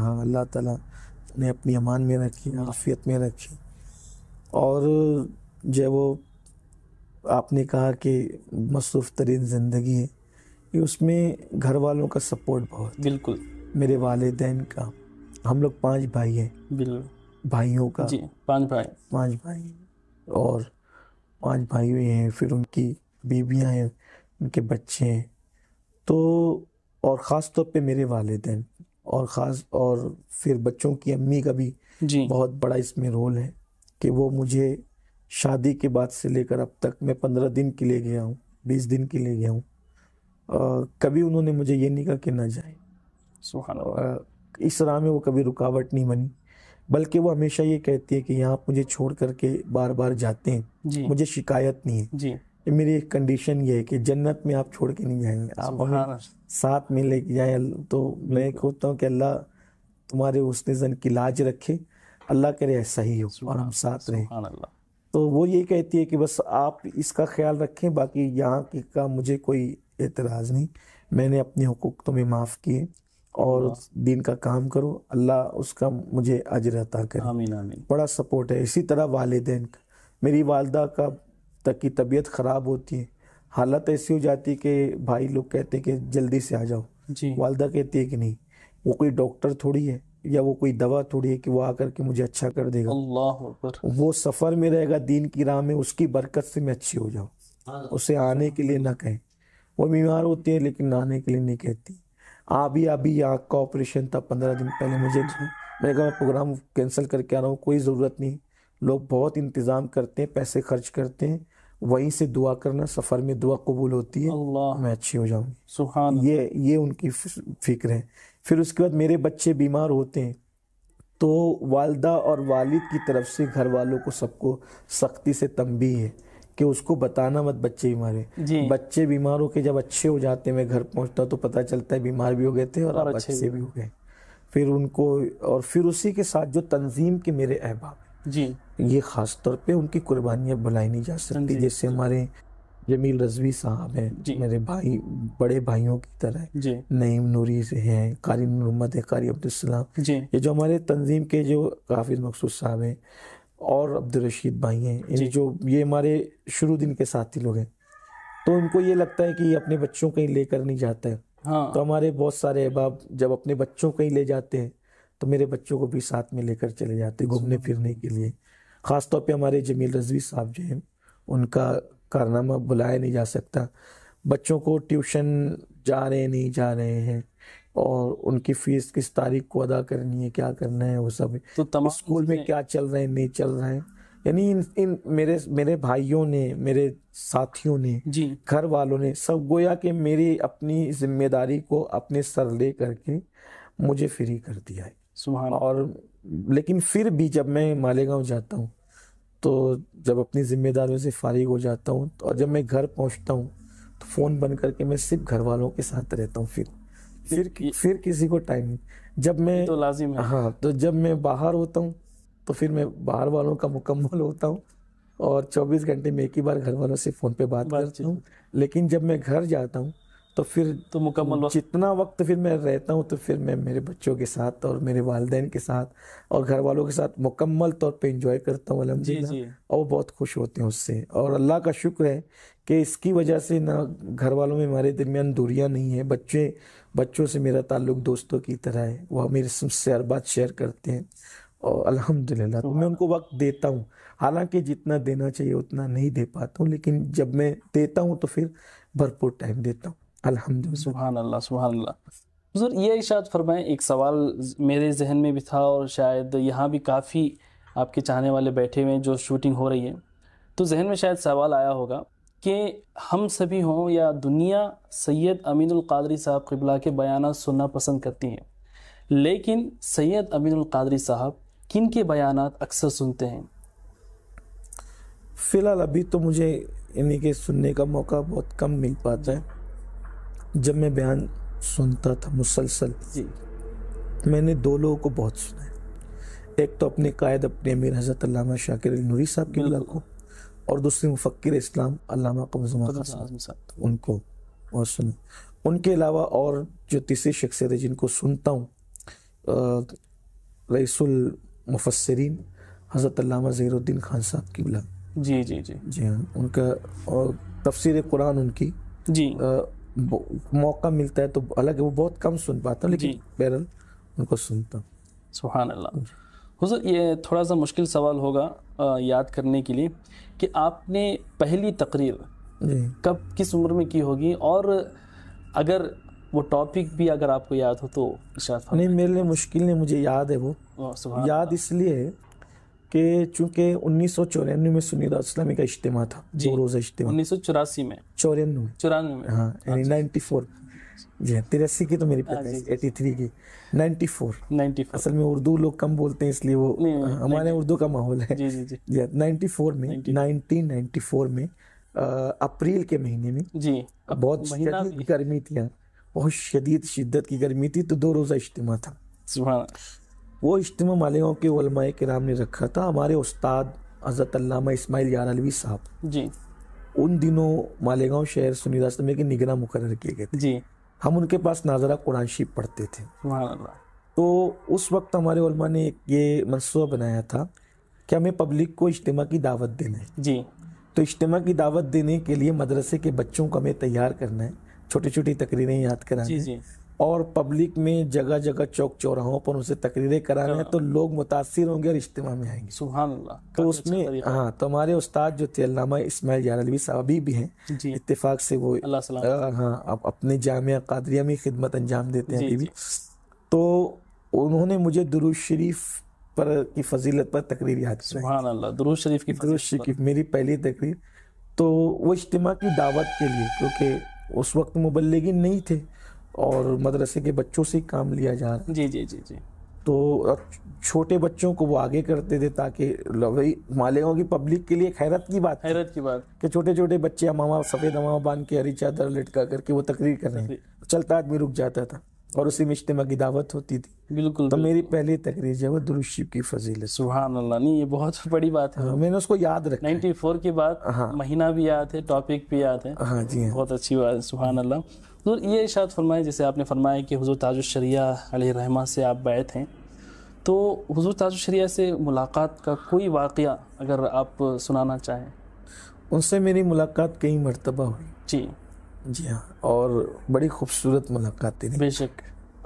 हाँ अल्लाह ताला ने अपनी अमान में रखी आफियत में रखी और जो वो आपने कहा कि मसरूफ़ तरीन ज़िंदगी है कि उसमें घर वालों का सपोर्ट बहुत बिल्कुल मेरे वालदेन का हम लोग पांच भाई हैं बिल्कुल भाइयों का जी पांच भाई पांच भाई और पांच भाई हैं फिर उनकी बीबियाँ हैं उनके बच्चे हैं तो और ख़ास तौर पे मेरे वालदेन और ख़ास और फिर बच्चों की अम्मी का भी जी बहुत बड़ा इसमें रोल है कि वो मुझे शादी के बाद से लेकर अब तक मैं पंद्रह दिन के लिए गया हूँ बीस दिन के लिए गया हूँ कभी उन्होंने मुझे ये नहीं कहा कि ना जाए आ, इस राह में वो कभी रुकावट नहीं बनी बल्कि वो हमेशा ये कहती है कि यहाँ मुझे छोड़ करके बार बार जाते हैं मुझे शिकायत नहीं है जी कि मेरी एक कंडीशन ये है कि जन्नत में आप छोड़ के नहीं जाएंगे आप साथ में लेके जाए तो मैं खोजता हूँ कि अल्लाह तुम्हारे उसने निजन की लाज रखे अल्लाह करे ऐसा ही हो और हम साथ रहे तो वो ये कहती है कि बस आप इसका ख्याल रखें बाकी यहाँ का मुझे कोई एतराज़ नहीं मैंने अपने हकूक तुम्हें माफ़ किए और दिन का काम करो अल्लाह उसका मुझे अजर अता करे बड़ा सपोर्ट है इसी तरह वालदेन का मेरी वालदा का तक की तबीयत ख़राब होती है हालत ऐसी हो जाती है कि भाई लोग कहते हैं कि जल्दी से आ जाओ जी वालदा कहती है कि नहीं वो कोई डॉक्टर थोड़ी है या वो कोई दवा थोड़ी है कि वो आकर के मुझे अच्छा कर देगा अल्लाह वो सफ़र में रहेगा दीन की राह में उसकी बरकत से मैं अच्छी हो जाऊँ हाँ। उसे आने के लिए ना कहें वो बीमार होती है लेकिन आने के लिए नहीं कहती अभी अभी आँख का ऑपरेशन था पंद्रह दिन पहले मुझे मैंने कहा मैं प्रोग्राम कैंसिल करके आ रहा हूँ कोई ज़रूरत नहीं लोग बहुत इंतज़ाम करते हैं पैसे खर्च करते हैं वहीं से दुआ करना सफ़र में दुआ कबूल होती है अल्लाह मैं अच्छी हो जाऊंगी ये ये उनकी फिक्र है फिर उसके बाद मेरे बच्चे बीमार होते हैं तो वालदा और वालिद की तरफ से घर वालों को सबको सख्ती से तंबी है कि उसको बताना मत बच्चे बीमार है बच्चे बीमार हो के जब अच्छे हो जाते हैं मैं घर पहुंचता तो पता चलता है बीमार भी हो गए थे और, और अच्छे भी हो गए फिर उनको और फिर उसी के साथ जो तंजीम के मेरे अहबाब जी ये खास तौर पे उनकी कुर्बानियां बुलाई नहीं जा सकती जैसे हमारे जमील रजवी साहब हैं मेरे भाई बड़े भाइयों की तरह नईम नूरी से हैं कारी मोहम्मद है कारी अब्दुलसलाम ये जो हमारे तंजीम के जो काफिल मकसूद साहब हैं और अब्दुलरशीद भाई हैं जो ये हमारे शुरू दिन के साथी लोग हैं तो उनको ये लगता है कि ये अपने बच्चों कहीं लेकर नहीं जाता है हाँ। तो हमारे बहुत सारे अहबाब जब अपने बच्चों कहीं ले जाते हैं तो मेरे बच्चों को भी साथ में लेकर चले जाते घूमने फिरने के लिए ख़ास तौर पे हमारे जमील रजवी साहब जो हैं उनका कारनामा बुलाया नहीं जा सकता बच्चों को ट्यूशन जा रहे नहीं जा रहे हैं और उनकी फीस किस तारीख को अदा करनी है क्या करना है वो सब तो तमाम स्कूल में क्या चल रहे हैं नहीं चल रहे हैं यानी इन इन मेरे मेरे भाइयों ने मेरे साथियों ने जी घर वालों ने सब गोया कि मेरी अपनी जिम्मेदारी को अपने सर ले करके मुझे फ्री कर दिया है और लेकिन फिर भी जब मैं मालेगांव जाता हूँ तो जब अपनी जिम्मेदारियों से फारिग हो जाता हूँ तो और जब मैं घर पहुँचता हूँ तो फ़ोन बंद करके मैं सिर्फ घर वालों के साथ रहता हूँ फिर फिर फिर किसी को टाइम नहीं जब मैं तो लाजिम है हाँ तो जब मैं बाहर होता हूँ तो फिर मैं बाहर वालों का मुकम्मल होता हूँ और 24 घंटे में एक ही बार घर वालों से फ़ोन पे बात करता हूँ लेकिन जब मैं घर जाता हूँ तो फिर तो मुकम्मल जितना वक्त फिर मैं रहता हूँ तो फिर मैं मेरे बच्चों के साथ और मेरे वालदेन के साथ और घर वालों के साथ मुकम्मल तौर पे इंजॉय करता हूँ अलहमदिल्ला और वो बहुत खुश होते हैं उससे और अल्लाह का शुक्र है कि इसकी वजह से ना घर वालों में हमारे दरमियान दूरियाँ नहीं है बच्चे बच्चों से मेरा ताल्लुक दोस्तों की तरह है वह मेरे से हर बात शेयर करते हैं और अलहमदिल्ला तो मैं उनको वक्त देता हूँ हालांकि जितना देना चाहिए उतना नहीं दे पाता हूँ लेकिन जब मैं देता हूँ तो फिर भरपूर टाइम देता हूँ अल्हम्दुलिल्लाह सुबहान अल्लाह सुबहान हजूर ये इशाद फरमाएं एक सवाल मेरे जहन में भी था और शायद यहाँ भी काफ़ी आपके चाहने वाले बैठे हुए हैं जो शूटिंग हो रही है तो जहन में शायद सवाल आया होगा कि हम सभी हों या दुनिया सैयद अमीनुल कादरी साहब किबला के बयान सुनना पसंद करती हैं लेकिन सैयद अमीनुल कादरी साहब किन के बयान अक्सर सुनते हैं फ़िलहाल अभी तो मुझे इन्हीं के सुनने का मौका बहुत कम मिल पाता है जब मैं बयान सुनता था मुसलसल जी मैंने दो लोगों को बहुत सुना है एक तो अपने कायद अपने अमीर हजरत शाकिर नूरी साहब की को और दूसरे मुफक्र इस्लाम अलामा साहब उनको और सुना उनके अलावा और जो तीसरी शख्सियत है जिनको सुनता हूँ रईसुल मुफसरीन हज़रत ज़हीरुद्दीन खान साहब की बुला जी जी जी जी हाँ उनका और तफसर कुरान उनकी जी आ, मौका मिलता है तो अलग है वो बहुत कम सुन पाता हूँ लेकिन बहरल उनको सुनता हूँ अल्लाह हुजूर ये थोड़ा सा मुश्किल सवाल होगा आ, याद करने के लिए कि आपने पहली तकरीर कब किस उम्र में की होगी और अगर वो टॉपिक भी अगर आपको याद हो तो नहीं मेरे लिए मुश्किल नहीं मुझे याद है वो याद इसलिए है कि चूंकि उन्नीस में सुन्नी इस्लामी का इज्तम था दो रोज़ा इज्तम उन्नीस सौ चौरासी में चौरानवे चौरानवे हाँ अच्छा। नाइन्टी फोर हाँ, तिरासी की तो मेरी एटी हाँ, थ्री की नाइनटी फोर नाइन्टी असल में उर्दू लोग कम बोलते हैं इसलिए वो हमारे उर्दू का माहौल है जी जी जी फोर हाँ, में नाइनटीन नाइनटी फोर में अप्रैल के महीने में जी बहुत गर्मी थी बहुत शदीद शिद्दत की गर्मी थी तो दो रोज़ा इज्तम था वो इज्तम मालियों के वलमाए नाम ने रखा था हमारे उस्ताद हज़रत यार अलवी साहब जी उन दिनों मालेगांव शहर सुनीदास के निगरान मुकर किए गए थे जी हम उनके पास नाजरा कुरान शरीफ पढ़ते थे तो उस वक्त हमारे उलमा ने ये मनसूबा बनाया था कि हमें पब्लिक को इज्तम की दावत देना है जी तो इज्तम की दावत देने के लिए मदरसे के बच्चों को हमें तैयार करना है छोटी छोटी तकरीरें याद करानी और पब्लिक में जगह जगह चौक चौराहों पर उनसे तकरीरें कराना है तो हाँ। लोग मुतासर होंगे और इज्तम में आएंगे सुबह तो उसमें अच्छा हाँ तो हमारे उस्ताद जो थे अल्लामा इस्माइल जानलवी साहब अभी भी हैं इतफाक़ से वो हाँ अब अपने जामिया कादरिया में खिदमत अंजाम देते हैं अभी भी तो उन्होंने मुझे दुरुज शरीफ पर की फजीलत पर तकरीर याद सुबहान दुरुज शरीफ की दुरुज शरीफ मेरी पहली तकरीर तो वो इज्तम की दावत के लिए क्योंकि उस वक्त मुबलगिन नहीं थे और मदरसे के बच्चों से काम लिया जा रहा है जी जी जी जी तो छोटे बच्चों को वो आगे करते थे ताकि भाई मालेगांव की पब्लिक के लिए खैरत की बात खैरत की बात कि छोटे छोटे बच्चे अमामा सफ़ेद अमामा बांध के हरी चादर लटका करके वो तकरीर कर रहे हैं चलता आदमी रुक जाता था और उसी में इज्तम की दावत होती थी बिल्कुल तो मेरी पहली तकरीर जो है वो दुरुशिब की फजील है सुबह अल्लाह नहीं ये बहुत बड़ी बात है हाँ, मैंने उसको याद रखा 94 के बाद हाँ, महीना भी याद है टॉपिक भी याद है हाँ जी हाँ। बहुत अच्छी बात है सुबह अल्लाह हजूर ये इशात फरमाए जैसे आपने फरमाया कि हजूर रहमा से आप बैत हैं तो हजूर शरिया से मुलाकात का कोई वाक़ अगर आप सुनाना चाहें उनसे मेरी मुलाकात कई मरतबा हुई जी जी हाँ और बड़ी खूबसूरत मुलाकात थी बेशक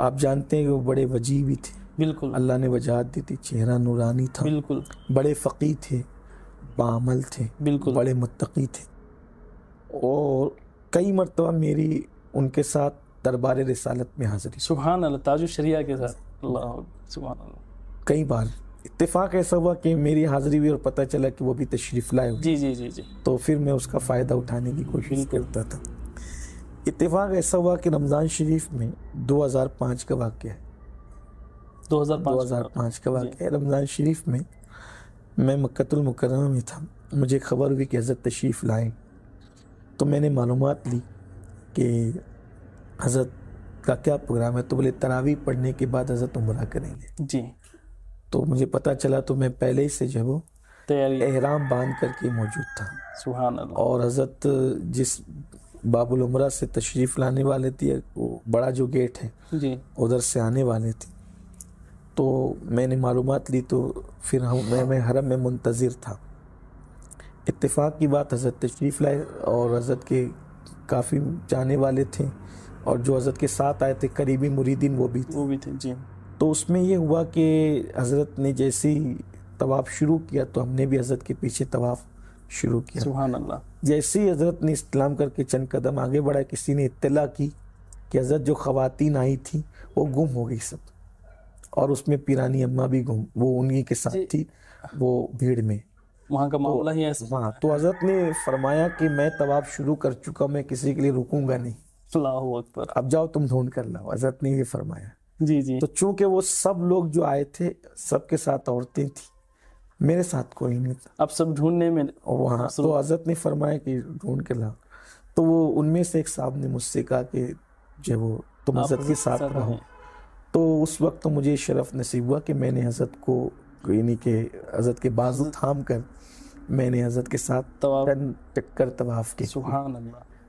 आप जानते हैं कि वो बड़े वजी भी थे बिल्कुल अल्लाह ने वजाहत दी थी चेहरा नूरानी था बिल्कुल बड़े फ़कीर थे बामल थे बिल्कुल बड़े मुतकी थे और कई मरतबा मेरी उनके साथ दरबार रसालत में हाजिरी सुबहान अल्लाह शरिया के साथ कई बार इतफ़ाक़ ऐसा हुआ कि मेरी हाजिरी हुई और पता चला कि वो भी तशरीफ लाए जी जी जी जी तो फिर मैं उसका फ़ायदा उठाने की कोशिश करता था इतफाक़ ऐसा हुआ कि रमज़ान शरीफ में 2005 का वाक़ है 2005 2005 का वाक़ है रमज़ान शरीफ में मैं मक्तुलमकरमा में था मुझे खबर हुई कि हज़रत तशरीफ़ लाए तो मैंने मालूम ली कि हज़रत का क्या प्रोग्राम है तो बोले तरावी पढ़ने के बाद हज़रत उम्र करेंगे जी तो मुझे पता चला तो मैं पहले ही से जो है वो एहराम बांध करके मौजूद था सुहान और हज़रत जिस बाबुल उमरा से तशरीफ़ लाने वाले थे वो बड़ा जो गेट है जी उधर से आने वाले थे तो मैंने मालूम ली तो फिर हम मैं, मैं हरम में मुंतज़र था इतफाक़ की बात हज़रत तशरीफ़ लाए और हज़रत के काफ़ी जाने वाले थे और जो हज़रत के साथ आए थे करीबी मुरीदीन वो भी थे वो भी थे जी तो उसमें ये हुआ कि हज़रत ने जैसी तवाफ़ शुरू किया तो हमने भी हज़रत के पीछे तवाफ़ शुरू किया सुबह अल्लाह जैसे ही हज़रत ने इस्लाम करके चंद कदम आगे बढ़ा किसी ने इतला की कि हज़रत जो ख़वातीन आई थी वो गुम हो गई सब और उसमें पीरानी अम्मा भी गुम वो उन्हीं के साथ थी वो भीड़ में वहाँ का तो मामला तो, ही ऐसा हाँ तो हजरत ने फरमाया कि मैं तवाब शुरू कर चुका मैं किसी के लिए रुकूंगा नहीं अकबर अब जाओ तुम ढूंढ कर लाओ हजरत ने ये फरमाया जी जी तो चूंकि वो सब लोग जो आए थे सबके साथ औरतें थी मेरे साथ कोई नहीं था अब सब ढूंढने में वहाँ तो हजरत ने फरमाया कि ढूंढ के लाओ तो वो उनमें से एक साहब ने मुझसे कहा कि जो वो तुम हजरत के साथ रहो तो उस वक्त तो मुझे शरफ नसीब हुआ कि मैंने हजरत को इन्हीं के हज़रत के बाजू थाम कर मैंने हज़रत के साथ चक्कर तवाफ़ के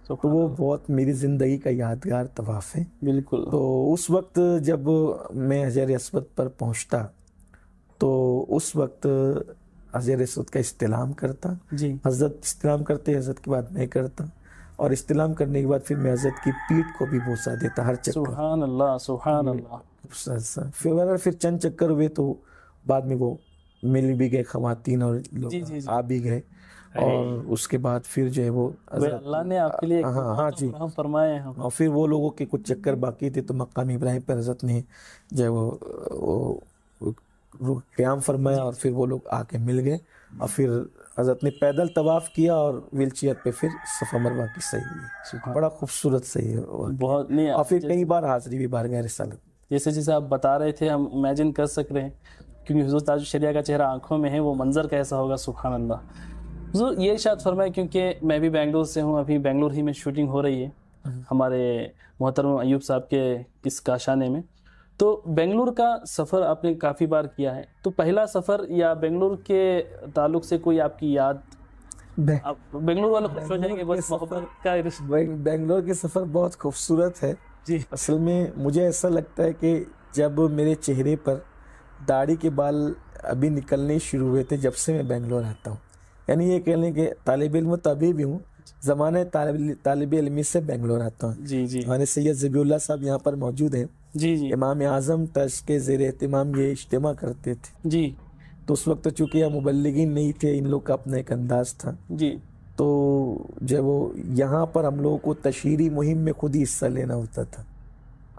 तो वो बहुत मेरी ज़िंदगी का यादगार तवाफ़ है बिल्कुल तो उस वक्त जब मैं हजर असवद पर पहुंचता तो उस वक्त हजर असवद का इस्तेलाम करता जी हजरत इस्तेलाम करते हजरत के बाद मैं करता और इस्तेलाम करने के बाद फिर मैं हजरत की पीठ को भी बोसा देता हर चक्कर सुबहान अल्लाह सुबहान अल्लाह फिर चंद चक्कर हुए तो बाद में वो मिल भी गए खातन और लोग आ भी गए और उसके बाद फिर जो है वो अल्लाह ने आपके लिए हाँ हाँ तो जी फरमाए हैं और फिर वो लोगों के कुछ चक्कर बाकी थे तो मकाम इब्राहिम पर हजरत ने जो है वो, वो, वो क्याम फरमाया और फिर वो लोग आके मिल गए और फिर हजरत ने पैदल तवाफ़ किया और व्हील चेयर पे फिर सफ़ा मरवा की सही हुई बड़ा खूबसूरत सही है बहुत नहीं और फिर कई बार हाजिरी भी बारगाह रसालत जैसे जैसे आप बता रहे थे हम इमेजिन कर सक रहे हैं क्योंकि हजूर शरिया का चेहरा आंखों में है वो मंज़र कैसा होगा सुबहान अल्लाह हजूर ये शायद फरमाए क्योंकि मैं भी बेंगलोर से हूँ अभी बेंगलोर ही में शूटिंग हो रही है हम्म। हमारे मोहतरम अयूब साहब के इस काशाने में तो बेंगलोर का सफ़र आपने काफ़ी बार किया है तो पहला सफ़र या बेंगलोर के ताल्लुक से कोई आपकी याद बेंगलोर वाले खुश हो जाएंगे बस का बेंगलोर के सफ़र बहुत खूबसूरत है जी असल में मुझे ऐसा लगता है कि जब मेरे चेहरे पर दाढ़ी के बाल अभी निकलने शुरू हुए थे जब से मैं बेंगलोर आता हूँ यानी ये कहने के तालब इलम तो अभी भी हूँ ज़माने तालब इलमी से बेंगलोर आता हूँ जी जी हमारे सैयद जबीउल्ला साहब यहाँ पर मौजूद हैं जी जी इमाम आज़म ट्रस्ट के ज़ेर अहतमाम ये इज्तम करते थे जी तो उस वक्त तो चूँकि यहाँ मुबलगिन नहीं थे इन लोग का अपना एक अंदाज था जी तो जब वो यहाँ पर हम लोगों को तशहरी मुहिम में खुद ही हिस्सा लेना होता था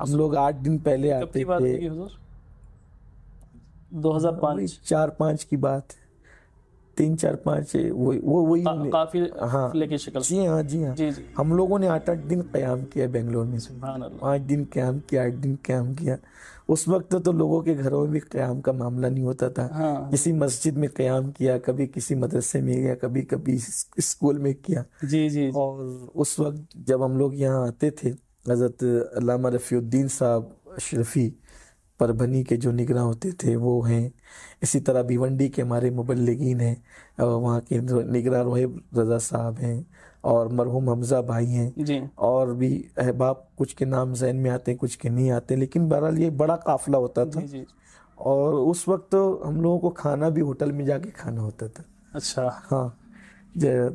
हम लोग आठ दिन पहले आते थे चार पाँच की बात तीन चार पाँच वो वो वही काफी हाँ लेके शिकल जी हाँ जी हाँ जी, जी। हम लोगों ने आठ आठ दिन क्याम किया बेंगलोर में पाँच दिन क्याम किया आठ दिन क्याम किया उस वक्त तो लोगों के घरों में भी क्याम का मामला नहीं होता था हाँ। किसी मस्जिद में क्याम किया कभी किसी मदरसे में या कभी कभी स्कूल में किया जी जी और उस वक्त जब हम लोग यहाँ आते थे हजरत रफ़ीउद्दीन साहब अशरफी परभनी के जो निगरान होते थे वो हैं इसी तरह भिवंडी के हमारे मुबलगिन हैं वहाँ के निगरान रोहिब रज़ा साहब हैं और मरहूम हमजा भाई हैं और भी अहबाब कुछ के नाम जहन में आते हैं कुछ के नहीं आते लेकिन बहरहाल ये बड़ा काफ़िला होता था जी जी। और उस वक्त तो हम लोगों को खाना भी होटल में जाके खाना होता था अच्छा हाँ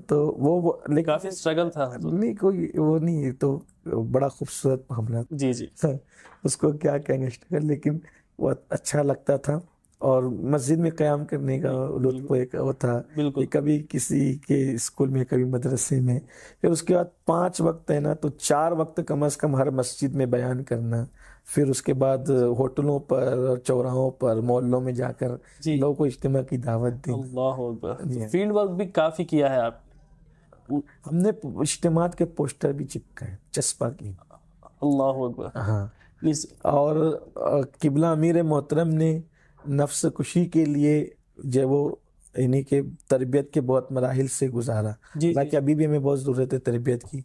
तो वो काफ़ी स्ट्रगल था नहीं कोई वो नहीं तो बड़ा खूबसूरत मामला जी जी हाँ। उसको क्या गैंगस्टर लेकिन वो अच्छा लगता था और मस्जिद में क़्याम करने का लुत्फ एक वो था कि कभी किसी के स्कूल में कभी मदरसे में फिर उसके बाद पांच वक्त है ना तो चार वक्त कम अज़ कम हर मस्जिद में बयान करना फिर उसके बाद होटलों पर चौराहों पर मोहल्लों में जाकर लोगों को इज्तम की दावत दी तो फील्ड वर्क भी काफ़ी किया है आप हमने इज्तम के पोस्टर भी चिपकाए चस्पा की अल्लाह हाँ इस और किबला अमीर मोहतरम ने नफ्स कुशी के लिए जो वो इन्हीं के तरबियत के बहुत मराहल से गुजारा बाकी अभी भी हमें बहुत ज़रूरत है तरबियत की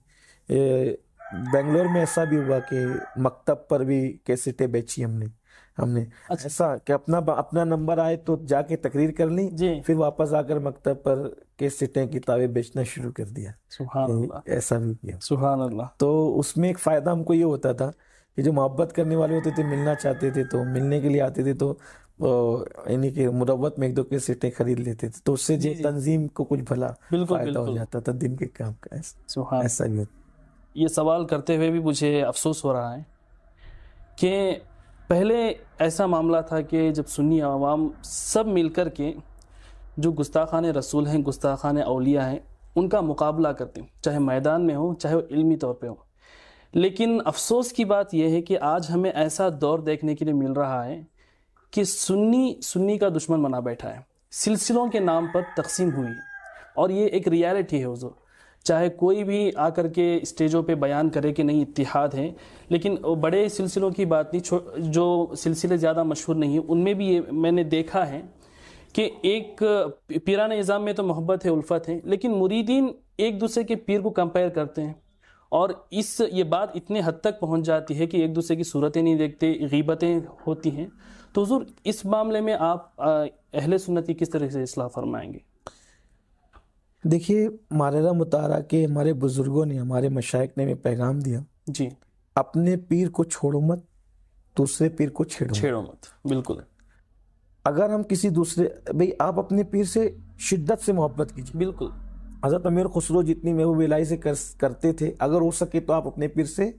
बेंगलोर में ऐसा भी हुआ कि मकतब पर भी कैसेटें बेची हमने हमने अच्छा। ऐसा कि अपना अपना नंबर आए तो जाके तकरीर कर ली फिर वापस आकर मकतब पर के सिटें किताबें बेचना शुरू कर दिया सुहान ऐसा भी किया सुहान अल्लाह तो उसमें एक फ़ायदा हमको ये होता था ये जो मोहब्बत करने वाले होते थे मिलना चाहते थे तो मिलने के लिए आते थे तो यानी कि मुरबत में एक दो के सीटें खरीद लेते थे तो उससे जो तंजीम को कुछ भला बिल्कुल, फायदा बिल्कुल। हो जाता था दिन के काम का ऐसा ऐसा भी होता ये सवाल करते हुए भी मुझे अफसोस हो रहा है कि पहले ऐसा मामला था कि जब सुन्नी आवाम सब मिलकर के जो गुस्ताखान रसूल हैं गुस्ताखान अलिया हैं उनका मुकाबला करते हैं चाहे मैदान में हो चाहे वो इल्मी तौर पे हो लेकिन अफसोस की बात यह है कि आज हमें ऐसा दौर देखने के लिए मिल रहा है कि सुन्नी सुन्नी का दुश्मन बना बैठा है सिलसिलों के नाम पर तकसीम हुई और ये एक रियलिटी है उजो चाहे कोई भी आकर के स्टेजों पे बयान करे कि नहीं इतिहाद है लेकिन बड़े सिलसिलों की बात नहीं जो सिलसिले ज़्यादा मशहूर नहीं उनमें भी ये मैंने देखा है कि एक पीराना निज़ाम में तो मोहब्बत है उल्फत है लेकिन मुरीदीन एक दूसरे के पीर को कंपेयर करते हैं और इस ये बात इतने हद तक पहुंच जाती है कि एक दूसरे की सूरतें नहीं देखते गीबतें होती हैं तो हजूर इस मामले में आप अहल सुन्नत की किस तरह से असलाह फरमाएंगे देखिए मारा मुतारा के हमारे बुज़ुर्गों ने हमारे मशाइक ने हमें पैगाम दिया जी अपने पीर को छोड़ो मत दूसरे पीर को छेड़ो छेड़ो मत बिल्कुल अगर हम किसी दूसरे भाई आप अपने पीर से शिद्दत से मोहब्बत कीजिए बिल्कुल हज़रत अमीर खुसरो जितनी महबूब इलाही से कर, करते थे अगर हो सके तो आप अपने पीर से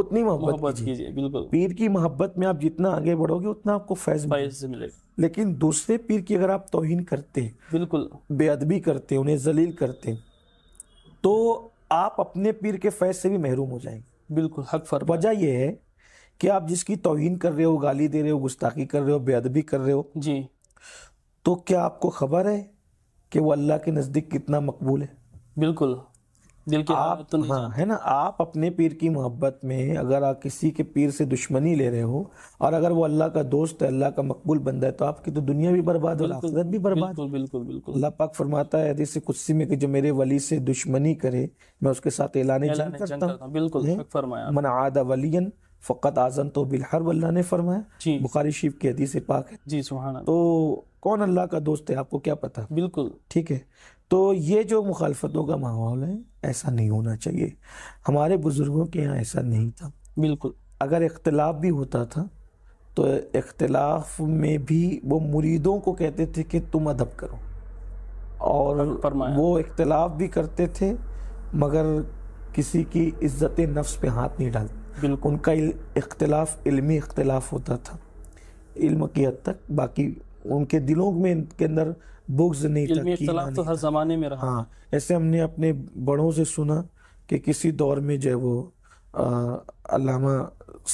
उतनी मोहब्बत कीजिए बिल्कुल पीर की मोहब्बत में आप जितना आगे बढ़ोगे उतना आपको फैज मिलेगा लेकिन दूसरे पीर की अगर आप तोहिन करते हैं बिल्कुल बेअदबी करते उन्हें जलील करते तो आप अपने पीर के फैज से भी महरूम हो जाएंगे बिल्कुल हक फर वजह यह है कि आप जिसकी तोहिन कर रहे हो गाली दे रहे हो गुस्ताखी कर रहे हो बेअदबी कर रहे हो जी तो क्या आपको खबर है कि वो अल्लाह के नज़दीक कितना मकबूल है बिल्कुल दिल के तो आप तो हाँ है ना आप अपने पीर की मोहब्बत में अगर आप किसी के पीर से दुश्मनी ले रहे हो और अगर वो अल्लाह का दोस्त है अल्लाह का मकबूल बंदा है तो आपकी तो दुनिया भी बर्बाद और आखिरत भी बर्बाद बिल्कुल बिल्कुल बिल्कुल अल्लाह पाक फरमाता है जैसे कुर्सी में कि जो मेरे वली से दुश्मनी करे मैं उसके साथ ऐलान जंग करता हूँ बिल्कुल मन आदा वलियन फ़कत आजम तो बिलहर वल्ला ने फरमाया बुखारी शिफ की हदीस पाक है जी सुहाना तो कौन अल्लाह का दोस्त है आपको क्या पता बिल्कुल ठीक है तो ये जो मुखालफतों का माहौल है ऐसा नहीं होना चाहिए हमारे बुज़ुर्गों के यहाँ ऐसा नहीं था बिल्कुल अगर इख्तलाफ भी होता था तो इख्तलाफ में भी वो मुरीदों को कहते थे कि तुम अदब करो और वो इख्तलाफ भी करते थे मगर किसी की इज्जत नफ्स पे हाथ नहीं डालते बिल्कुल उनका इख्तलाफ इल्मी इख्तलाफ होता था इल्म की हद तक बाकी उनके दिलों में इनके अंदर बुग्ज नहीं था तो हर जमाने में रहा हाँ ऐसे हमने अपने बड़ों से सुना कि किसी दौर में जो वो अलामा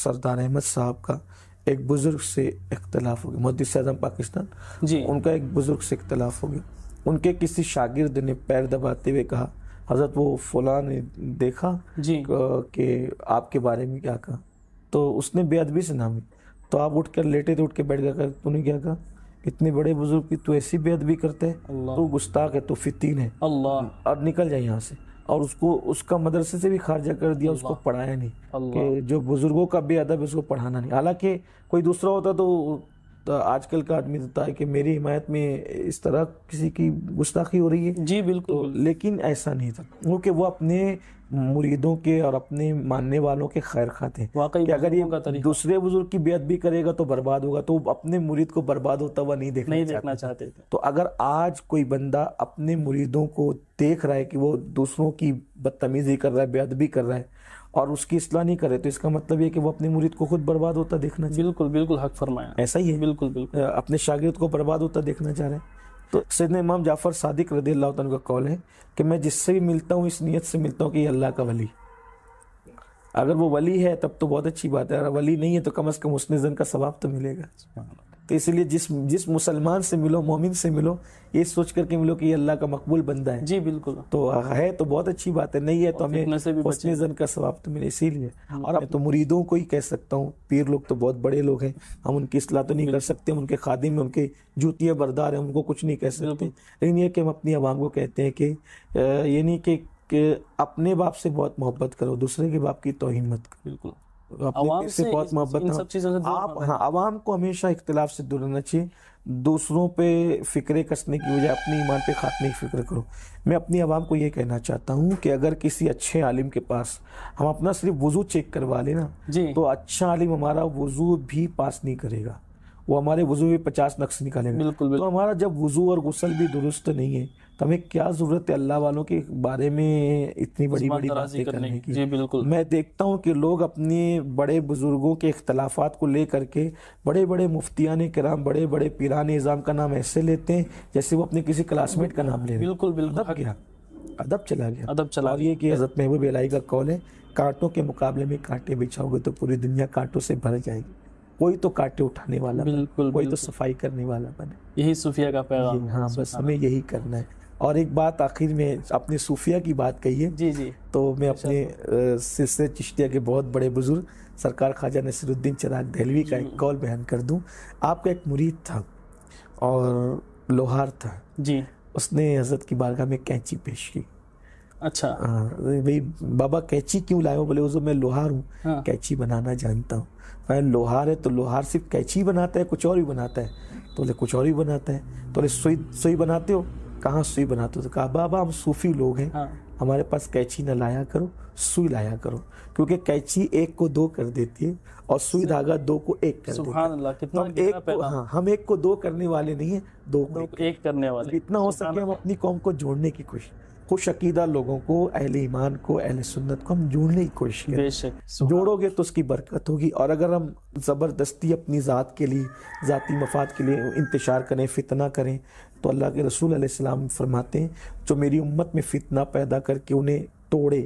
सरदार अहमद साहब का एक बुजुर्ग से इख्तलाफ हो गया मोदी सदम पाकिस्तान जी उनका एक बुजुर्ग से इख्तलाफ हो गया उनके किसी शागिर्द ने पैर दबाते हुए कहा हजरत वो फला ने देखा जी कि आपके बारे में क्या कहा तो उसने बेअदबी से नामी तो आप उठ कर लेटे थे उठ के बैठ गया तूने क्या कहा इतने बड़े बुजुर्ग की तू तो ऐसी बेद भी करते है तो गुस्ताख है तो फितीन है अल्लाह और निकल जाए यहाँ से और उसको उसका मदरसे से भी खारजा कर दिया उसको पढ़ाया नहीं कि जो बुजुर्गों का बेअदब है उसको पढ़ाना नहीं हालांकि कोई दूसरा होता तो तो आजकल का आदमी देता तो है कि मेरी हिमायत में इस तरह किसी की गुस्ताखी हो रही है जी बिल्कुल तो, लेकिन ऐसा नहीं था क्योंकि वो अपने मुरीदों के और अपने मानने वालों के खैर खाते हैं वाकई अगर ये दूसरे बुजुर्ग की बेहद भी करेगा तो बर्बाद होगा तो अपने मुरीद को बर्बाद होता हुआ नहीं देखना नहीं देखना चाहते थे तो अगर आज कोई बंदा अपने मुरीदों को देख रहा है कि वो दूसरों की बदतमीजी कर रहा है भी कर रहा है और उसकी इसलाह नहीं करे तो इसका मतलब ये कि वो अपने मुरीद को खुद बर्बाद होता देखना बिल्कुल बिल्कुल हक फरमाया ऐसा ही है बिल्कुल बिल्कुल अपने शागिर्द को बर्बाद होता देखना चाह रहे हैं तो सदन इमाम जाफ़र सादिक रदी अल्लाह का कॉल है कि मैं जिससे भी मिलता हूँ इस नीयत से मिलता हूँ कि ये अल्लाह का वली अगर वो वली है तब तो बहुत अच्छी बात है अगर वली नहीं है तो कम अज़ कम उसने जन का सवाब तो मिलेगा तो इसलिए जिस जिस मुसलमान से मिलो मोमिन से मिलो ये सोच करके मिलो कि ये अल्लाह का मकबूल बंदा है जी बिल्कुल तो है तो बहुत अच्छी बात है नहीं है तो हमें जन का स्वाब तो मिले इसीलिए हाँ। और मैं तो मुरीदों को ही कह सकता हूँ पीर लोग तो बहुत बड़े लोग हैं हम उनकी असलाह तो नहीं कर सकते उनके खादि में उनके जूतियाँ बरदार हैं उनको कुछ नहीं कह सकते लेकिन ये कि हम अपनी आवाम को कहते हैं कि ये नहीं कि अपने बाप से बहुत मोहब्बत करो दूसरे के बाप की तोहिमत करो बिल्कुल तो अपने बहुत मोहब्बत आप हाँ आवाम को हमेशा इख्तलाफ से दूर रहना चाहिए दूसरों पे फिक्रे कसने की वजह अपने ईमान पे खात्मे की फिक्र करो मैं अपनी आवाम को ये कहना चाहता हूँ कि अगर किसी अच्छे आलिम के पास हम अपना सिर्फ वज़ू चेक करवा लेना तो अच्छा आलिम हमारा वज़ू भी पास नहीं करेगा वो हमारे वज़ू में पचास नक्श निकालेगा बिल्कुल, बिल्कुल तो हमारा जब वज़ू और गुसल भी दुरुस्त नहीं है तुम्हें तो क्या जरूरत है अल्लाह वालों के बारे में इतनी बड़ी बड़ी बातें करने की जी बिल्कुल मैं देखता हूँ कि लोग अपने बड़े बुजुर्गों के अख्तलाफात को ले करके बड़े बड़े मुफ्तियान कराम बड़े बड़े पीरान निज़ाम का नाम ऐसे लेते हैं जैसे वो अपने किसी क्लासमेट का नाम ले बिल्कुल बिल्कुल गया अदब चला गया अदब चला और ये कि हज़रत महबूब अलाई का कौल है कांटों के मुकाबले में कांटे बिछाओगे तो पूरी दुनिया कांटों से भर जाएगी कोई तो कांटे उठाने वाला बिल्कुल कोई तो सफाई करने वाला बने यही सूफिया का पैगाम हाँ बस हमें यही करना है और एक बात आखिर में अपने सूफिया की बात कही है जी जी तो मैं अच्छा। अपने सिलसिले चिश्तिया के बहुत बड़े बुजुर्ग सरकार ख्वाजा नसरुद्दीन चिराग दहलवी का एक कॉल बयान कर दूं आपका एक मुरीद था और लोहार था जी उसने हजरत की बारगाह में कैंची पेश की अच्छा भाई बाबा कैंची क्यों लाए बोले उस मैं लोहार हूँ हाँ। कैंची बनाना जानता हूँ मैं लोहार है तो लोहार सिर्फ कैंची बनाता है कुछ और ही बनाता है तो बोले कुछ और ही बनाता है तो बोले सुई सुई बनाते हो कहाँ सुई बनाते तो कहा बाबा हम सूफी लोग हैं हाँ। हमारे पास कैची न लाया करो सुई लाया करो क्योंकि कैची एक को दो कर देती है और सुई धागा दो को एक कर देती है कितना हम एक को हाँ हम एक को दो करने वाले नहीं है दो को एक, एक करने वाले इतना हो सके हम अपनी कौम को जोड़ने की कोशिश अकीदा लोगों को अहल ईमान को अहल सुन्नत को हम जोड़ने की कोशिश करें जोड़ोगे तो उसकी बरकत होगी और अगर हम ज़बरदस्ती अपनी ज़ात के लिए ज़ाती मफाद के लिए इंतशार करें फितना करें तो अल्लाह के रसूल अलैहिस्सलाम फरमाते हैं जो मेरी उम्मत में फितना पैदा करके उन्हें तोड़े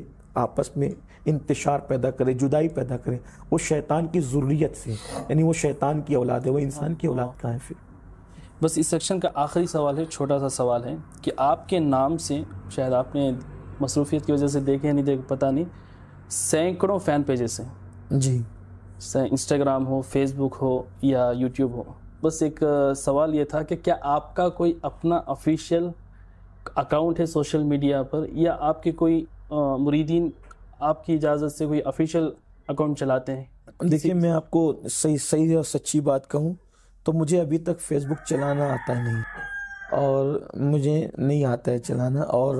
आपस में इंतशार पैदा करे जुदाई पैदा करे वो शैतान की ज़रूरीत से यानी वो शैतान की औलाद है वो इंसान की औलाद कहाँ है फिर बस इस सेक्शन का आखिरी सवाल है छोटा सा सवाल है कि आपके नाम से शायद आपने मसरूफियत की वजह से देखे नहीं देख पता नहीं सैकड़ों फ़ैन पेजेस हैं जी इंस्टाग्राम हो फेसबुक हो या यूट्यूब हो बस एक सवाल ये था कि क्या आपका कोई अपना ऑफिशियल अकाउंट है सोशल मीडिया पर या आपके कोई मुरीदीन आपकी इजाज़त से कोई ऑफिशियल अकाउंट चलाते हैं देखिए मैं आपको सही सही और सच्ची बात कहूँ तो मुझे अभी तक फेसबुक चलाना आता नहीं और मुझे नहीं आता है चलाना और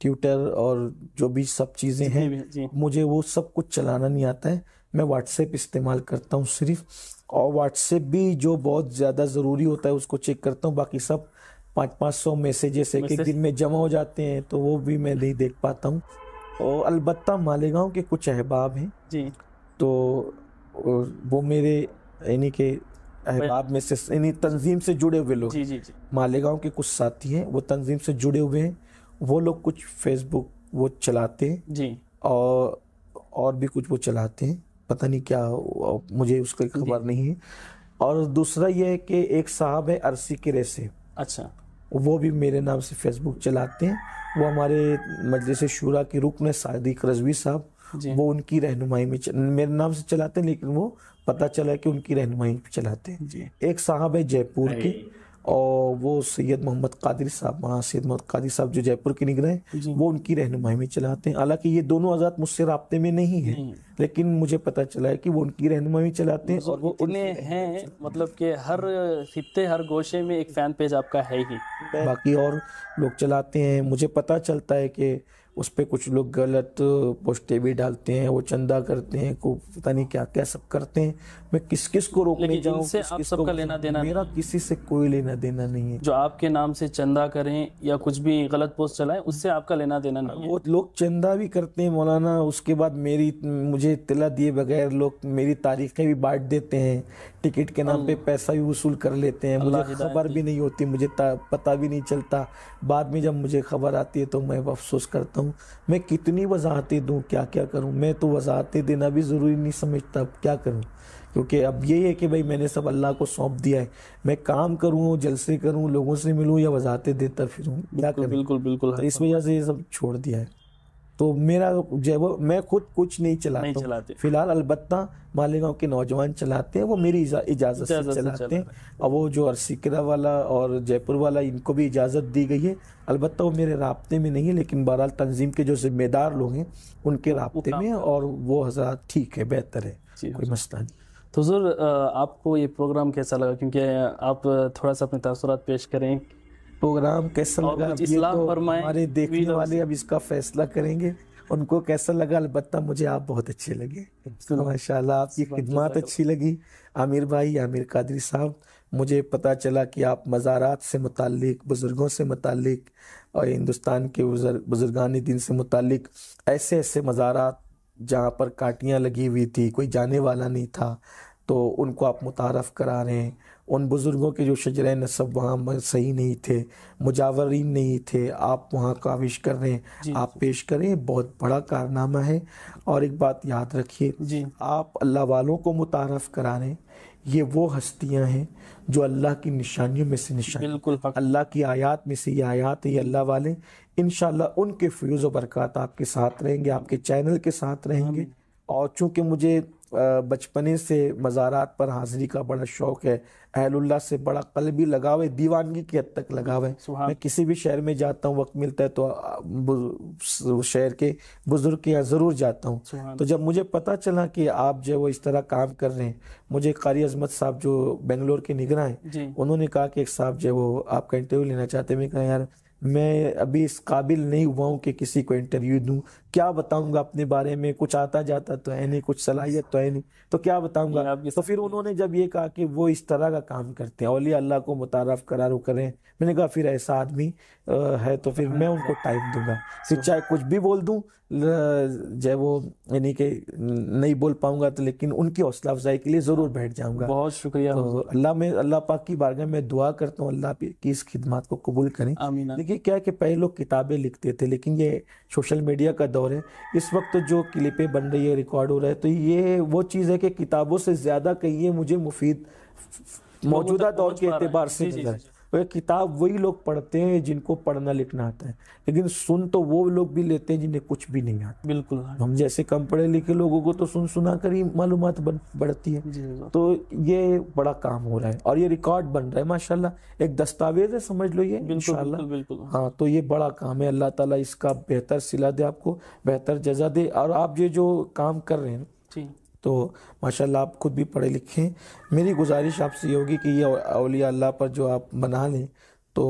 ट्विटर और जो भी सब चीज़ें हैं मुझे वो सब कुछ चलाना नहीं आता है मैं व्हाट्सएप इस्तेमाल करता हूँ सिर्फ और व्हाट्सएप भी जो बहुत ज़्यादा ज़रूरी होता है उसको चेक करता हूँ बाकी सब पाँच पाँच सौ मैसेजेस एक एक दिन में जमा हो जाते हैं तो वो भी मैं नहीं देख पाता हूँ और अलबत् मालेगांव के कुछ अहबाब हैं जी तो वो मेरे यानी के अहबाब में से यानी तंजीम से जुड़े हुए लोग जी जी जी मालेगांव के कुछ साथी हैं वो तंजीम से जुड़े हुए हैं वो लोग कुछ फेसबुक वो चलाते हैं जी और और भी कुछ वो चलाते हैं पता नहीं क्या मुझे उसकी खबर नहीं है और दूसरा यह है कि एक साहब है अरसी किरे से अच्छा वो भी मेरे नाम से फेसबुक चलाते हैं वो हमारे मजलिस शुरा के रुकन सादिक रजवी साहब वो उनकी रहनुमाई में मेरे नाम से चलाते हैं लेकिन वो पता चला कि उनकी रहनुमाई में चलाते हैं एक साहब है जयपुर के और वो सैयद मोहम्मद कादिर साहब मौलाना सैयद मोहम्मद कादिर साहब जो जयपुर के निगरान हैं वो उनकी रहनुमाई में चलाते हैं हालांकि ये दोनों आज़ाद मुझसे रबते में नहीं है नहीं। लेकिन मुझे पता चला है कि वो उनकी रहनुमाई में चलाते हैं और वो उन्हें हैं मतलब कि हर खत्ते हर गोशे में एक फ़ैन पेज आपका है ही बाकी और लोग चलाते हैं मुझे पता चलता है कि उस पर कुछ लोग गलत पोस्टें भी डालते हैं वो चंदा करते हैं को पता नहीं क्या क्या सब करते हैं मैं किस किस को रोकने जाऊँ से को का लेना देना मेरा किसी से कोई लेना देना नहीं है जो आपके नाम से चंदा करें या कुछ भी गलत पोस्ट चलाएं उससे आपका लेना देना नहीं वो लोग चंदा भी करते हैं मौलाना उसके बाद मेरी मुझे इतला दिए बगैर लोग मेरी तारीखें भी बांट देते हैं टिकट के नाम पे पैसा भी वसूल कर लेते हैं मुझे खबर भी नहीं होती मुझे पता भी नहीं चलता बाद में जब मुझे खबर आती है तो मैं अफसोस करता हूँ मैं कितनी वजाहतें दूँ क्या क्या करूँ मैं तो वजाहतें देना भी ज़रूरी नहीं समझता क्या करूँ क्योंकि अब यही है कि भाई मैंने सब अल्लाह को सौंप दिया है मैं काम करूँ जलसे करूँ लोगों से मिलूँ या वजाहतें देता फिरूँ क्या बिल्कुल बिल्कुल बिल्कुल तो इस वजह से ये सब छोड़ दिया है तो मेरा जय वो मैं खुद कुछ नहीं चलाता नहीं चलाते फिलहाल अलबत्ता मालेगांव के नौजवान चलाते हैं वो मेरी इजाजत से चलाते, हैं और वो जो अरसिकरा वाला और जयपुर वाला इनको भी इजाज़त दी गई है अलबत्ता वो मेरे रबते में नहीं है लेकिन बहरहाल तंजीम के जो जिम्मेदार लोग हैं उनके रबते में और वो हजरा ठीक है बेहतर है कोई मसला नहीं तो ज़रूर आपको ये प्रोग्राम कैसा लगा क्योंकि आप थोड़ा सा अपने तसरत पेश करें प्रोग्राम कैसा लगा अब ये तो हमारे देखने वाले अब इसका फैसला करेंगे उनको कैसा लगा अलबत्ता मुझे आप बहुत अच्छे लगे हाँ, माशाल्लाह आपकी खिदमत अच्छी लगी आमिर भाई आमिर कादरी साहब मुझे पता चला कि आप मज़ारात से मुतल बुज़ुर्गों से मुतक और हिंदुस्तान के बुज़ुर्गान दिन से मुतल ऐसे ऐसे मज़ारात जहाँ पर काटियाँ लगी हुई थी कोई जाने वाला नहीं था तो उनको आप मुतारफ़ करा रहे हैं उन बुज़ुर्गों के जो शजर नसब वहाँ सही नहीं थे मुजावरीन नहीं थे आप वहाँ काविश कर रहे हैं आप पेश करें बहुत बड़ा कारनामा है और एक बात याद रखिए आप अल्लाह वालों को मुतारफ़ करा रहे ये वो हस्तियाँ हैं जो अल्लाह की निशानियों में से निशान बिल्कुल अल्लाह की आयात में से ये आयात है ये अल्लाह वाले इन उनके फ्यूज़ बरक़ात आपके साथ रहेंगे आपके चैनल के साथ रहेंगे और चूँकि मुझे बचपने से मज़ारात पर हाज़िरी का बड़ा शौक़ है अहलुल्ला से बड़ा कलबी लगाव है दीवानगी की हद तक लगाव है मैं किसी भी शहर में जाता हूँ वक्त मिलता है तो शहर के बुजुर्ग के यहाँ ज़रूर जाता हूँ तो जब मुझे पता चला कि आप जो वो इस तरह काम कर रहे हैं मुझे कारी अजमत साहब जो बेंगलोर के निगरान है उन्होंने कहा कि एक साहब जो वो आपका इंटरव्यू लेना चाहते हैं मैं कहा यार मैं अभी इस काबिल नहीं हुआ हूँ कि किसी को इंटरव्यू दूँ क्या बताऊंगा अपने बारे में कुछ आता जाता तो है नहीं कुछ सलाहियत तो है नहीं तो क्या बताऊंगा तो फिर उन्होंने जब ये कहा कि वो इस तरह का काम करते हैं औली अल्लाह को मुतारफ करार करें मैंने कहा फिर ऐसा आदमी है तो फिर मैं उनको टाइम दूंगा फिर चाहे कुछ भी बोल दूँ जब वो यानी कि नहीं बोल पाऊंगा तो लेकिन उनकी हौसला अफजाई के लिए ज़रूर बैठ जाऊंगा बहुत शुक्रिया तो अल्लाह में अल्लाह पाक की बारगाह में दुआ करता हूँ अल्लाह की इस खिदमत को कबूल करें देखिए क्या कि पहले लोग किताबें लिखते थे लेकिन ये सोशल मीडिया का दौर हो रहे हैं इस वक्त जो क्लिपें बन रही है रिकॉर्ड हो रहा है तो ये वो चीज़ है कि किताबों से ज़्यादा कहिए मुझे मुफीद मौजूदा मतलब दौर के अतबार से है ये किताब वही लोग पढ़ते हैं जिनको पढ़ना लिखना आता है लेकिन सुन तो वो लोग भी लेते हैं जिन्हें कुछ भी नहीं आता बिल्कुल हम जैसे कम पढ़े लिखे लोगों को तो सुन सुना कर ही मालूम बढ़ती है तो ये बड़ा काम हो रहा है और ये रिकॉर्ड बन रहा है माशाला एक दस्तावेज है समझ लो ये बिल्कुल बिल्कुल हाँ तो ये बड़ा काम है अल्लाह तला इसका बेहतर सिला दे आपको बेहतर जजा दे और आप ये जो काम कर रहे हैं तो माशाल्लाह आप खुद भी पढ़े लिखे मेरी गुजारिश आपसे ये होगी कि ये अलिया अल्लाह पर जो आप बना लें तो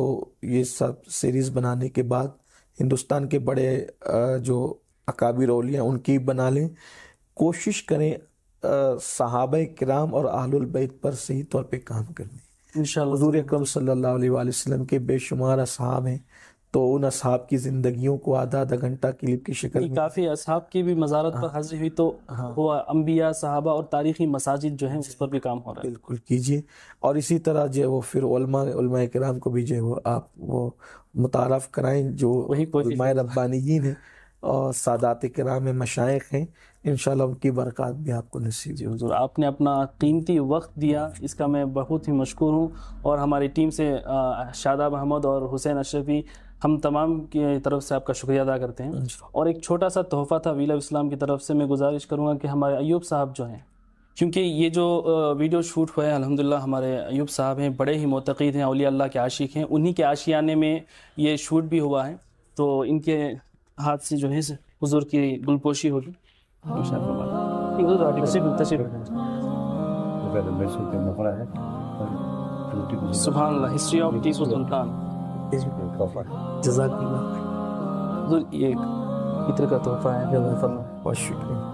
ये सब सीरीज़ बनाने के बाद हिंदुस्तान के बड़े जो अकाबिर अलिया उनकी बना लें कोशिश करें सहाब कराम और आहलबैत पर सही तौर पर काम करने इन हजूर अक्रम सल्ला वसम के बेशुमार असहाब हैं तो उन असहाब की जिंदगियों को आधा आधा घंटा क्लिप की शक्ल में काफ़ी असहाब की भी मजारत पर हाँ। हाजिर हुई तो हाँ। हुआ अम्बिया साहबा और तारीखी मसाजिद जो है उस पर भी काम हो रहा है बिल्कुल कीजिए और इसी तरह जो है वो फिर उलमा कराम को भी जो है वो आप वो मुतारफ़ कराएं जो वही रब्बानियन है और सादात कराम मशाइ हैं इन उनकी बरक़ात भी आपको नसीब जी हजूर आपने अपना कीमती वक्त दिया इसका मैं बहुत ही मशहूर हूँ और हमारी टीम से शादाब अहमद और हुसैन अशरफी हम तमाम की तरफ से आपका शुक्रिया अदा करते हैं अच्छा। और एक छोटा सा तोहफा था वील इस्लाम की तरफ से मैं गुजारिश करूँगा कि हमारे अयूब साहब जो हैं क्योंकि ये जो वीडियो शूट हुआ है अलहमदिल्ला हमारे अयूब साहब हैं बड़े ही मोतद हैं अलिया अल्लाह के आशिक हैं उन्हीं के आशियाने में ये शूट भी हुआ है तो इनके हाथ से जो है हजूर की गुलपोशी होगी हाँ। सुबह हिस्ट्री ऑफ टी सुल्तान जजाक ये इत्र का तोहफा है बहुत शुक्रिया